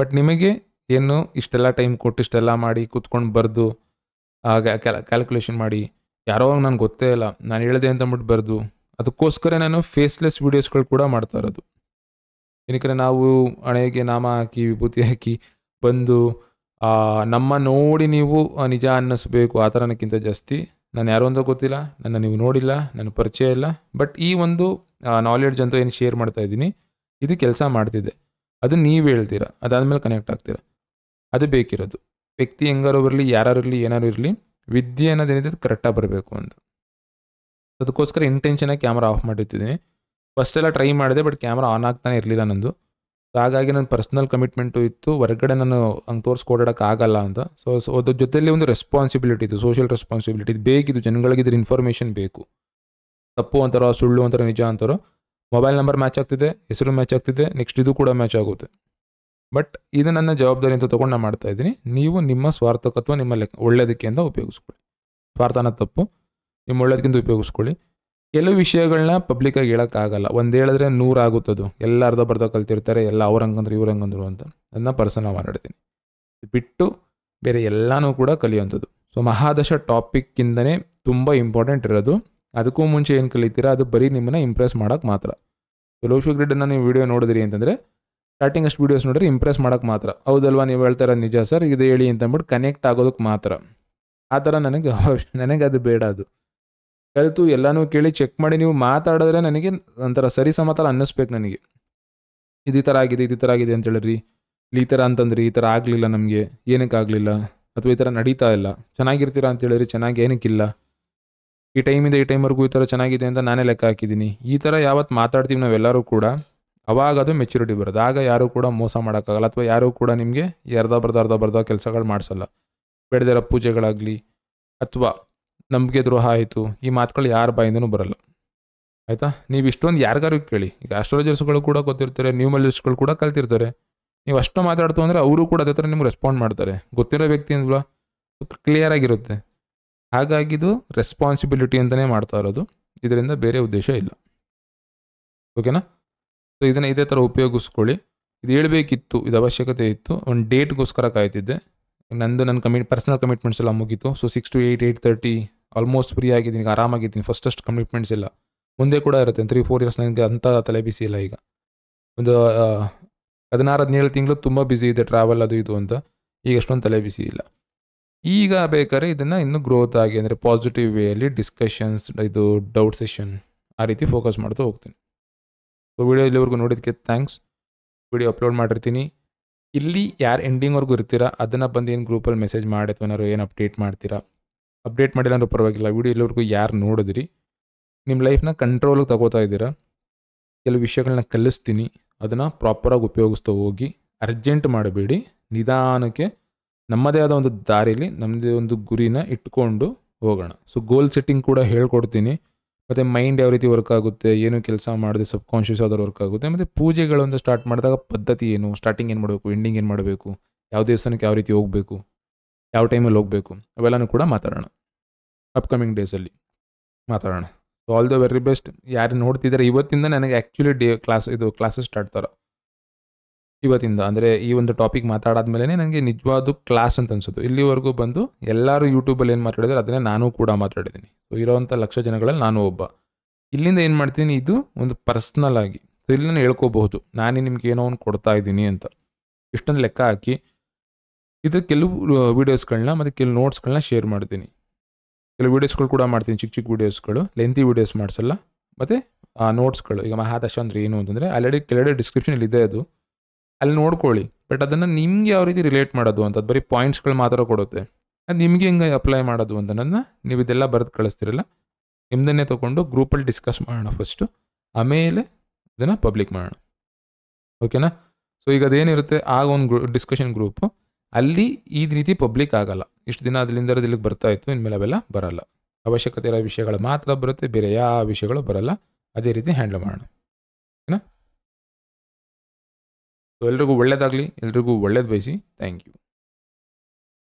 ಬಟ್ ನಿಮಗೆ ಏನು ಇಷ್ಟೆಲ್ಲ ಟೈಮ್ ಕೊಟ್ಟು ಇಷ್ಟೆಲ್ಲ ಮಾಡಿ ಕೂತ್ಕೊಂಡು ಬರೆದು ಕ್ಯಾಲ್ಕುಲೇಷನ್ ಮಾಡಿ ಯಾರೋ ನನಗೆ ಗೊತ್ತೇ ಇಲ್ಲ ನಾನು ಹೇಳಿದೆ ಅಂತ ಅಂದ್ಬಿಟ್ಟು ಬರೆದು ಅದಕ್ಕೋಸ್ಕರ ನಾನು ಫೇಸ್ಲೆಸ್ ವೀಡಿಯೋಸ್ಗಳು ಕೂಡ ಮಾಡ್ತಾ ಇರೋದು ಏನಕ್ಕೆ ನಾವು ಹಣೆಗೆ ನಾಮ ಹಾಕಿ ವಿಭೂತಿ ಹಾಕಿ ಬಂದು ನಮ್ಮ ನೋಡಿ ನೀವು ನಿಜ ಅನ್ನಿಸ್ಬೇಕು ಆ ಥರನಕ್ಕಿಂತ ಜಾಸ್ತಿ ನಾನು ಯಾರೋ ಅಂತ ಗೊತ್ತಿಲ್ಲ ನನ್ನ ನೀವು ನೋಡಿಲ್ಲ ನನ್ನ ಪರಿಚಯ ಇಲ್ಲ ಬಟ್ ಈ ಒಂದು ನಾಲೆಡ್ಜ್ ಅಂತ ಏನು ಶೇರ್ ಮಾಡ್ತಾ ಇದ್ದೀನಿ ಇದು ಕೆಲಸ ಮಾಡ್ತಿದೆ ಅದು ನೀವು ಹೇಳ್ತೀರಾ ಅದಾದಮೇಲೆ ಕನೆಕ್ಟ್ ಆಗ್ತೀರಾ ಅದು ಬೇಕಿರೋದು ವ್ಯಕ್ತಿ ಹೆಂಗಾರು ಬರಲಿ ಯಾರು ಇರಲಿ ಏನಾರು ಇರಲಿ ವಿದ್ಯೆ ಅನ್ನೋದೇನಿದೆ ಕರೆಕ್ಟಾಗಿ ಬರಬೇಕು ಅಂತ ಅದಕ್ಕೋಸ್ಕರ ಇಂಟೆನ್ಷನಾಗಿ ಕ್ಯಾಮ್ರಾ ಆಫ್ ಮಾಡಿರ್ತಿದ್ದೀನಿ ಫಸ್ಟೆಲ್ಲ ಟ್ರೈ ಮಾಡಿದೆ ಬಟ್ ಕ್ಯಾಮ್ರಾ ಆನ್ ಆಗ್ತಾನೆ ಇರಲಿಲ್ಲ ನಂದು ಹಾಗಾಗಿ ನನ್ನ ಪರ್ಸ್ನಲ್ ಕಮಿಟ್ಮೆಂಟು ಇತ್ತು ಹೊರಗಡೆ ನಾನು ಹಂಗೆ ತೋರಿಸ್ಕೊಡೋಕೆ ಆಗಲ್ಲ ಅಂತ ಸೊ ಸೊ ಅದ್ರ ಜೊತೆಯಲ್ಲಿ ಒಂದು ರೆಸ್ಪಾನ್ಸಿಬಿಲಿಟಿ ಇದು ಸೋಷಿಯಲ್ ರೆಸ್ಪಾನ್ಸಿಬಿಲಿಟಿ ಬೇಕಿದ್ದು ಜನಗಳಿಗೆ ಇದ್ರ ಇನ್ಫಾರ್ಮೇಷನ್ ಬೇಕು ತಪ್ಪು ಅಂತಾರೋ ಸುಳ್ಳು ಅಂತಾರೋ ನಿಜ ಅಂತಾರೋ ಮೊಬೈಲ್ ನಂಬರ್ ಮ್ಯಾಚ್ ಆಗ್ತಿದೆ ಹೆಸರು ಮ್ಯಾಚ್ ಆಗ್ತಿದೆ ನೆಕ್ಸ್ಟ್ ಇದು ಕೂಡ ಮ್ಯಾಚ್ ಆಗುತ್ತೆ ಬಟ್ ಇದು ನನ್ನ ಜವಾಬ್ದಾರಿ ಅಂತ ತೊಗೊಂಡು ನಾನು ಮಾಡ್ತಾ ಇದ್ದೀನಿ ನೀವು ನಿಮ್ಮ ಸ್ವಾರ್ಥಕತ್ವ ನಿಮ್ಮ ಲೆಕ್ಕ ಒಳ್ಳೆಯದಕ್ಕೆ ಅಂತ ಉಪಯೋಗಿಸ್ಕೊಳ್ಳಿ ಸ್ವಾರ್ಥನ ತಪ್ಪು ನಿಮ್ಮ ಒಳ್ಳೇದಕ್ಕಿಂತ ಉಪಯೋಗಿಸ್ಕೊಳ್ಳಿ ಕೆಲವು ವಿಷಯಗಳನ್ನ ಪಬ್ಲಿಕ್ಕಾಗಿ ಹೇಳೋಕ್ಕಾಗಲ್ಲ ಒಂದು ಹೇಳಿದ್ರೆ ಆಗುತ್ತದು ಎಲ್ಲ ಅರ್ಧ ಬರ್ಧ ಕಲ್ತಿರ್ತಾರೆ ಎಲ್ಲ ಅವ್ರ ಹಂಗಂದ್ರೆ ಇವ್ರ ಹಂಗಂದ್ರು ಅಂತ ಅದನ್ನ ಪರ್ಸನ ಮಾತಾಡ್ತೀನಿ ಬಿಟ್ಟು ಬೇರೆ ಎಲ್ಲನೂ ಕೂಡ ಕಲಿಯುವಂಥದ್ದು ಸೊ ಮಹಾದಶ ಟಾಪಿಕ್ಕಿಂದನೇ ತುಂಬ ಇಂಪಾರ್ಟೆಂಟ್ ಇರೋದು ಅದಕ್ಕೂ ಮುಂಚೆ ಏನು ಕಲಿತೀರಾ ಅದು ಬರೀ ನಿಮ್ಮನ್ನು ಇಂಪ್ರೆಸ್ ಮಾಡೋಕ್ಕೆ ಮಾತ್ರ ಸೊ ಗ್ರಿಡನ್ನು ನೀವು ವೀಡಿಯೋ ನೋಡಿದ್ರಿ ಅಂತಂದರೆ ಸ್ಟಾರ್ಟಿಂಗ್ ಅಷ್ಟು ವೀಡಿಯೋಸ್ ನೋಡಿದ್ರೆ ಇಂಪ್ರೆಸ್ ಮಾಡೋಕ್ಕೆ ಮಾತ್ರ ಹೌದಲ್ವಾ ನೀವು ಹೇಳ್ತಾರ ನಿಜ ಸರ್ ಇದು ಹೇಳಿ ಅಂತ ಅಂದ್ಬಿಟ್ಟು ಕನೆಕ್ಟ್ ಆಗೋದಕ್ಕೆ ಮಾತ್ರ ಆ ಥರ ನನಗೆ ನನಗೆ ಅದು ಬೇಡ ಅದು ಕಲಿತು ಎಲ್ಲನೂ ಕೇಳಿ ಚೆಕ್ ಮಾಡಿ ನೀವು ಮಾತಾಡಿದ್ರೆ ನನಗೆ ಒಂಥರ ಸರಿ ಸಮತಲ ಅನ್ನಿಸ್ಬೇಕು ನನಗೆ ಇದು ಈ ಥರ ಆಗಿದೆ ಇದು ಈ ಥರ ಆಗಿದೆ ಅಂತ ಇಲ್ಲಿ ಈ ಥರ ಅಂತಂದ್ರಿ ಈ ಥರ ಆಗಲಿಲ್ಲ ನಮಗೆ ಏನಕ್ಕೆ ಆಗಲಿಲ್ಲ ಅಥವಾ ಈ ಥರ ನಡೀತಾ ಇಲ್ಲ ಚೆನ್ನಾಗಿರ್ತೀರಾ ಅಂತ ಚೆನ್ನಾಗಿ ಏನಕ್ಕಿಲ್ಲ ಈ ಟೈಮಿಂದ ಈ ಟೈಮ್ವರೆಗೂ ಈ ಥರ ಚೆನ್ನಾಗಿದೆ ಅಂತ ನಾನೇ ಲೆಕ್ಕ ಹಾಕಿದ್ದೀನಿ ಈ ಥರ ಯಾವತ್ತು ಮಾತಾಡ್ತೀವಿ ನಾವೆಲ್ಲರೂ ಕೂಡ ಅವಾಗ ಅದು ಮೆಚುರಿಟಿ ಬರೋದು ಆಗ ಯಾರೂ ಕೂಡ ಮೋಸ ಮಾಡೋಕ್ಕಾಗಲ್ಲ ಅಥವಾ ಯಾರೂ ಕೂಡ ನಿಮಗೆ ಎರ್ಧ ಬರ್ದ ಅರ್ಧ ಬರ್ದ ಕೆಲಸಗಳು ಮಾಡಿಸಲ್ಲ ಬೆಳೆದಿರೋ ಪೂಜೆಗಳಾಗಲಿ ಅಥವಾ ನಂಬಿಕೆ ದ್ರೋಹ ಆಯಿತು ಈ ಮಾತುಗಳು ಯಾರ ಬಾಯಿಂದನೂ ಬರಲ್ಲ ಆಯಿತಾ ನೀವು ಇಷ್ಟೊಂದು ಯಾರಿಗಾರು ಕೇಳಿ ಈಗ ಆಸ್ಟ್ರಾಲಜರ್ಸ್ಗಳು ಕೂಡ ಗೊತ್ತಿರ್ತಾರೆ ನ್ಯೂಮಲಿಸ್ಟ್ಗಳು ಕೂಡ ಕಲ್ತಿರ್ತಾರೆ ನೀವು ಅಷ್ಟು ಮಾತಾಡ್ತು ಅಂದರೆ ಅವರು ಕೂಡ ಅದೇ ಥರ ನಿಮ್ಗೆ ರೆಸ್ಪಾಂಡ್ ಮಾಡ್ತಾರೆ ಗೊತ್ತಿರೋ ವ್ಯಕ್ತಿ ಅಂದ್ವಾ ಕ್ಲಿಯರ್ ಆಗಿರುತ್ತೆ ಹಾಗಾಗಿ ಇದು ರೆಸ್ಪಾನ್ಸಿಬಿಲಿಟಿ ಅಂತಲೇ ಮಾಡ್ತಾ ಇರೋದು ಇದರಿಂದ ಬೇರೆ ಉದ್ದೇಶ ಇಲ್ಲ ಓಕೆನಾ ಸೊ ಇದನ್ನು ಇದೇ ಥರ ಉಪಯೋಗಿಸ್ಕೊಳ್ಳಿ ಇದು ಹೇಳಬೇಕಿತ್ತು ಇದು ಅವಶ್ಯಕತೆ ಇತ್ತು ಒಂದು ಡೇಟ್ಗೋಸ್ಕರ ಕಾಯ್ತಿದ್ದೆ ನಂದು ನನ್ನ ಕಮಿಟ್ ಪರ್ಸನಲ್ ಕಮಿಟ್ಮೆಂಟ್ಸ್ ಎಲ್ಲ ಮುಗಿತು so six to eight eight thirty almost free ಆಗಿದ್ದೀನಿ ಈಗ ಆರಾಮಾಗಿದ್ದೀನಿ ಫಸ್ಟ್ ಅಷ್ಟು ಕಮಿಟ್ಮೆಂಟ್ಸ್ ಇಲ್ಲ ಮುಂದೆ ಕೂಡ ಇರುತ್ತೆ ತ್ರೀ ಫೋರ್ ಇಯರ್ಸ್ ನನಗೆ ಅಂಥ ತಲೆ ಬಿಸಿ ಇಲ್ಲ ಈಗ ಒಂದು ಹದಿನಾರು ಹದಿನೇಳು ತಿಂಗಳು ತುಂಬ ಬ್ಯುಸಿ ಇದೆ ಟ್ರಾವೆಲ್ ಅದು ಇದು ಅಂತ ಈಗ ಅಷ್ಟೊಂದು ತಲೆ ಬಿಸಿ ಇಲ್ಲ ಈಗ ಬೇಕಾದ್ರೆ ಇದನ್ನು ಇನ್ನೂ ಗ್ರೋತ್ ಆಗಿ ಅಂದರೆ ಪಾಸಿಟಿವ್ ವೇಯಲ್ಲಿ ಡಿಸ್ಕಷನ್ಸ್ ಇದು ಡೌಟ್ ಸೆಷನ್ ಆ ರೀತಿ ಫೋಕಸ್ ಮಾಡ್ತಾ ಹೋಗ್ತೀನಿ ಸೊ ವಿಡಿಯೋ ಇಲ್ಲಿವರೆಗೂ ನೋಡಿದ್ದಕ್ಕೆ ಥ್ಯಾಂಕ್ಸ್ ವಿಡಿಯೋ ಅಪ್ಲೋಡ್ ಮಾಡಿರ್ತೀನಿ ಇಲ್ಲಿ ಯಾರು ಎಂಡಿಂಗ್ವರೆಗೂ ಇರ್ತೀರಾ ಅದನ್ನು ಬಂದು ಏನು ಗ್ರೂಪಲ್ಲಿ ಮೆಸೇಜ್ ಮಾಡಿ ಅಥವಾ ಏನಾದ್ರು ಏನು ಅಪ್ಡೇಟ್ ಮಾಡ್ತೀರಾ ಅಪ್ಡೇಟ್ ಮಾಡಿಲ್ಲ ಅಂದ್ರೆ ಪರವಾಗಿಲ್ಲ ವಿಡಿಯೋ ಇಲ್ಲಿವರೆಗೂ ಯಾರು ನೋಡಿದ್ರಿ ನಿಮ್ಮ ಲೈಫ್ನ ಕಂಟ್ರೋಲಿಗೆ ತಗೋತಾ ಇದ್ದೀರಾ ಕೆಲವು ವಿಷಯಗಳನ್ನ ಕಲಿಸ್ತೀನಿ ಅದನ್ನು ಪ್ರಾಪರಾಗಿ ಉಪಯೋಗಿಸ್ತಾ ಹೋಗಿ ಅರ್ಜೆಂಟ್ ಮಾಡಬೇಡಿ ನಿಧಾನಕ್ಕೆ ನಮ್ಮದೇ ಆದ ಒಂದು ದಾರಿಲಿ ನಮ್ಮದೇ ಒಂದು ಗುರಿನ ಇಟ್ಕೊಂಡು ಹೋಗೋಣ ಸೊ ಗೋಲ್ ಸೆಟ್ಟಿಂಗ್ ಕೂಡ ಹೇಳ್ಕೊಡ್ತೀನಿ ಮತ್ತು ಮೈಂಡ್ ಯಾವ ರೀತಿ ವರ್ಕ್ ಆಗುತ್ತೆ ಏನು ಕೆಲಸ ಮಾಡಿದೆ ಸಬ್ ಕಾನ್ಷಿಯಸ್ ಆದರೂ ವರ್ಕ್ ಆಗುತ್ತೆ ಮತ್ತು ಪೂಜೆಗಳನ್ನು ಸ್ಟಾರ್ಟ್ ಮಾಡಿದಾಗ ಪದ್ಧತಿ ಏನು ಸ್ಟಾರ್ಟಿಂಗ್ ಏನು ಮಾಡಬೇಕು ಎಂಡಿಂಗ್ ಏನು ಮಾಡಬೇಕು ಯಾವ ದೇವಸ್ಥಾನಕ್ಕೆ ಯಾವ ರೀತಿ ಹೋಗಬೇಕು ಯಾವ ಟೈಮಲ್ಲಿ ಹೋಗಬೇಕು ಅವೆಲ್ಲನೂ ಕೂಡ ಮಾತಾಡೋಣ ಅಪ್ಕಮಿಂಗ್ ಡೇಸಲ್ಲಿ ಮಾತಾಡೋಣ so all the very best ಯಾರು ನೋಡ್ತಿದ್ದಾರೆ ಇವತ್ತಿಂದ ನನಗೆ ಆ್ಯಕ್ಚುಲಿ ಡೇ ಕ್ಲಾಸ್ ಇದು ಕ್ಲಾಸಸ್ ಸ್ಟಾರ್ಟ್ ಥರ ಇವತ್ತಿಂದ ಅಂದರೆ ಈ ಒಂದು ಟಾಪಿಕ್ ಮಾತಾಡಾದ್ಮೇಲೆ ನನಗೆ ನಿಜವಾದ ಕ್ಲಾಸ್ ಅಂತ ಅನ್ಸುತ್ತೆ ಇಲ್ಲಿವರೆಗೂ ಬಂದು ಎಲ್ಲರೂ ಯೂಟ್ಯೂಬಲ್ಲಿ ಏನು ಮಾತಾಡಿದ್ರೆ ಅದನ್ನೇ ನಾನು ಕೂಡ ಮಾತಾಡಿದ್ದೀನಿ ಸೊ ಇರೋವಂಥ ಲಕ್ಷ ಜನಗಳಲ್ಲಿ ನಾನು ಒಬ್ಬ ಇಲ್ಲಿಂದ ಏನು ಮಾಡ್ತೀನಿ ಇದು ಒಂದು ಪರ್ಸ್ನಲ್ ಆಗಿ ಸೊ ಇಲ್ಲಿ ನಾನು ಹೇಳ್ಕೋಬಹುದು ನಾನೇ ನಿಮ್ಗೆ ಏನೋ ಒಂದು ಕೊಡ್ತಾ ಇದ್ದೀನಿ ಅಂತ ಇಷ್ಟೊಂದು ಲೆಕ್ಕ ಹಾಕಿ ಇದು ಕೆಲವು ವೀಡಿಯೋಸ್ಗಳನ್ನ ಮತ್ತು ಕೆಲವು ನೋಟ್ಸ್ಗಳನ್ನ ಶೇರ್ ಮಾಡ್ತೀನಿ ಕೆಲವು ವೀಡಿಯೋಸ್ಗಳು ಕೂಡ ಮಾಡ್ತೀನಿ ಚಿಕ್ಕ ಚಿಕ್ಕ ವೀಡಿಯೋಸ್ಗಳು ಲೆಂತಿ ವೀಡಿಯೋಸ್ ಮಾಡಿಸಲ್ಲ ಮತ್ತು ನೋಟ್ಸ್ಗಳು ಈಗ ಮಹಾದಶ ಅಂದರೆ ಏನು ಅಂತಂದರೆ ಆಲ್ರೆಡಿ ಕೆಲವೆಡೆ ಡಿಸ್ಕ್ರಿಪ್ಷನಲ್ಲಿ ಇದೆ ಅದು ಅಲ್ಲಿ ನೋಡ್ಕೊಳ್ಳಿ ಬಟ್ ಅದನ್ನು ನಿಮಗೆ ಯಾವ ರೀತಿ ರಿಲೇಟ್ ಮಾಡೋದು ಅಂತ ಬರೀ ಪಾಯಿಂಟ್ಸ್ಗಳು ಮಾತ್ರ ಕೊಡುತ್ತೆ ಅದು ನಿಮಗೆ ಹಿಂಗೆ ಅಪ್ಲೈ ಮಾಡೋದು ಅಂತ ನನ್ನ ನೀವು ಇದೆಲ್ಲ ಬರೆದು ಕಳಿಸ್ತಿರಲ್ಲ ನಿಮ್ಮದನ್ನೇ ತೊಗೊಂಡು ಗ್ರೂಪಲ್ಲಿ ಡಿಸ್ಕಸ್ ಮಾಡೋಣ ಫಸ್ಟು ಆಮೇಲೆ ಇದನ್ನು ಪಬ್ಲಿಕ್ ಮಾಡೋಣ ಓಕೆನಾ ಸೊ ಈಗ ಅದೇನಿರುತ್ತೆ ಆಗ ಒಂದು ಗ್ರೂ ಡಿಸ್ಕಷನ್ ಗ್ರೂಪು ಅಲ್ಲಿ ಈ ರೀತಿ ಪಬ್ಲಿಕ್ ಆಗಲ್ಲ ಇಷ್ಟು ದಿನ ಅದರಿಂದ ಇಲ್ಲಿಗೆ ಬರ್ತಾ ಇತ್ತು ಇನ್ಮೇಲೆ ಅವೆಲ್ಲ ಬರಲ್ಲ ಅವಶ್ಯಕತೆ ಇರೋ ವಿಷಯಗಳು ಮಾತ್ರ ಬರುತ್ತೆ ಬೇರೆ ಯಾವ ವಿಷಯಗಳು ಬರಲ್ಲ ಅದೇ ರೀತಿ ಹ್ಯಾಂಡಲ್ ಮಾಡೋಣ ಸೊ ಎಲ್ರಿಗೂ ಒಳ್ಳೆಯದಾಗಲಿ ಎಲ್ರಿಗೂ ಒಳ್ಳೇದು ಬಯಸಿ ಥ್ಯಾಂಕ್ ಯು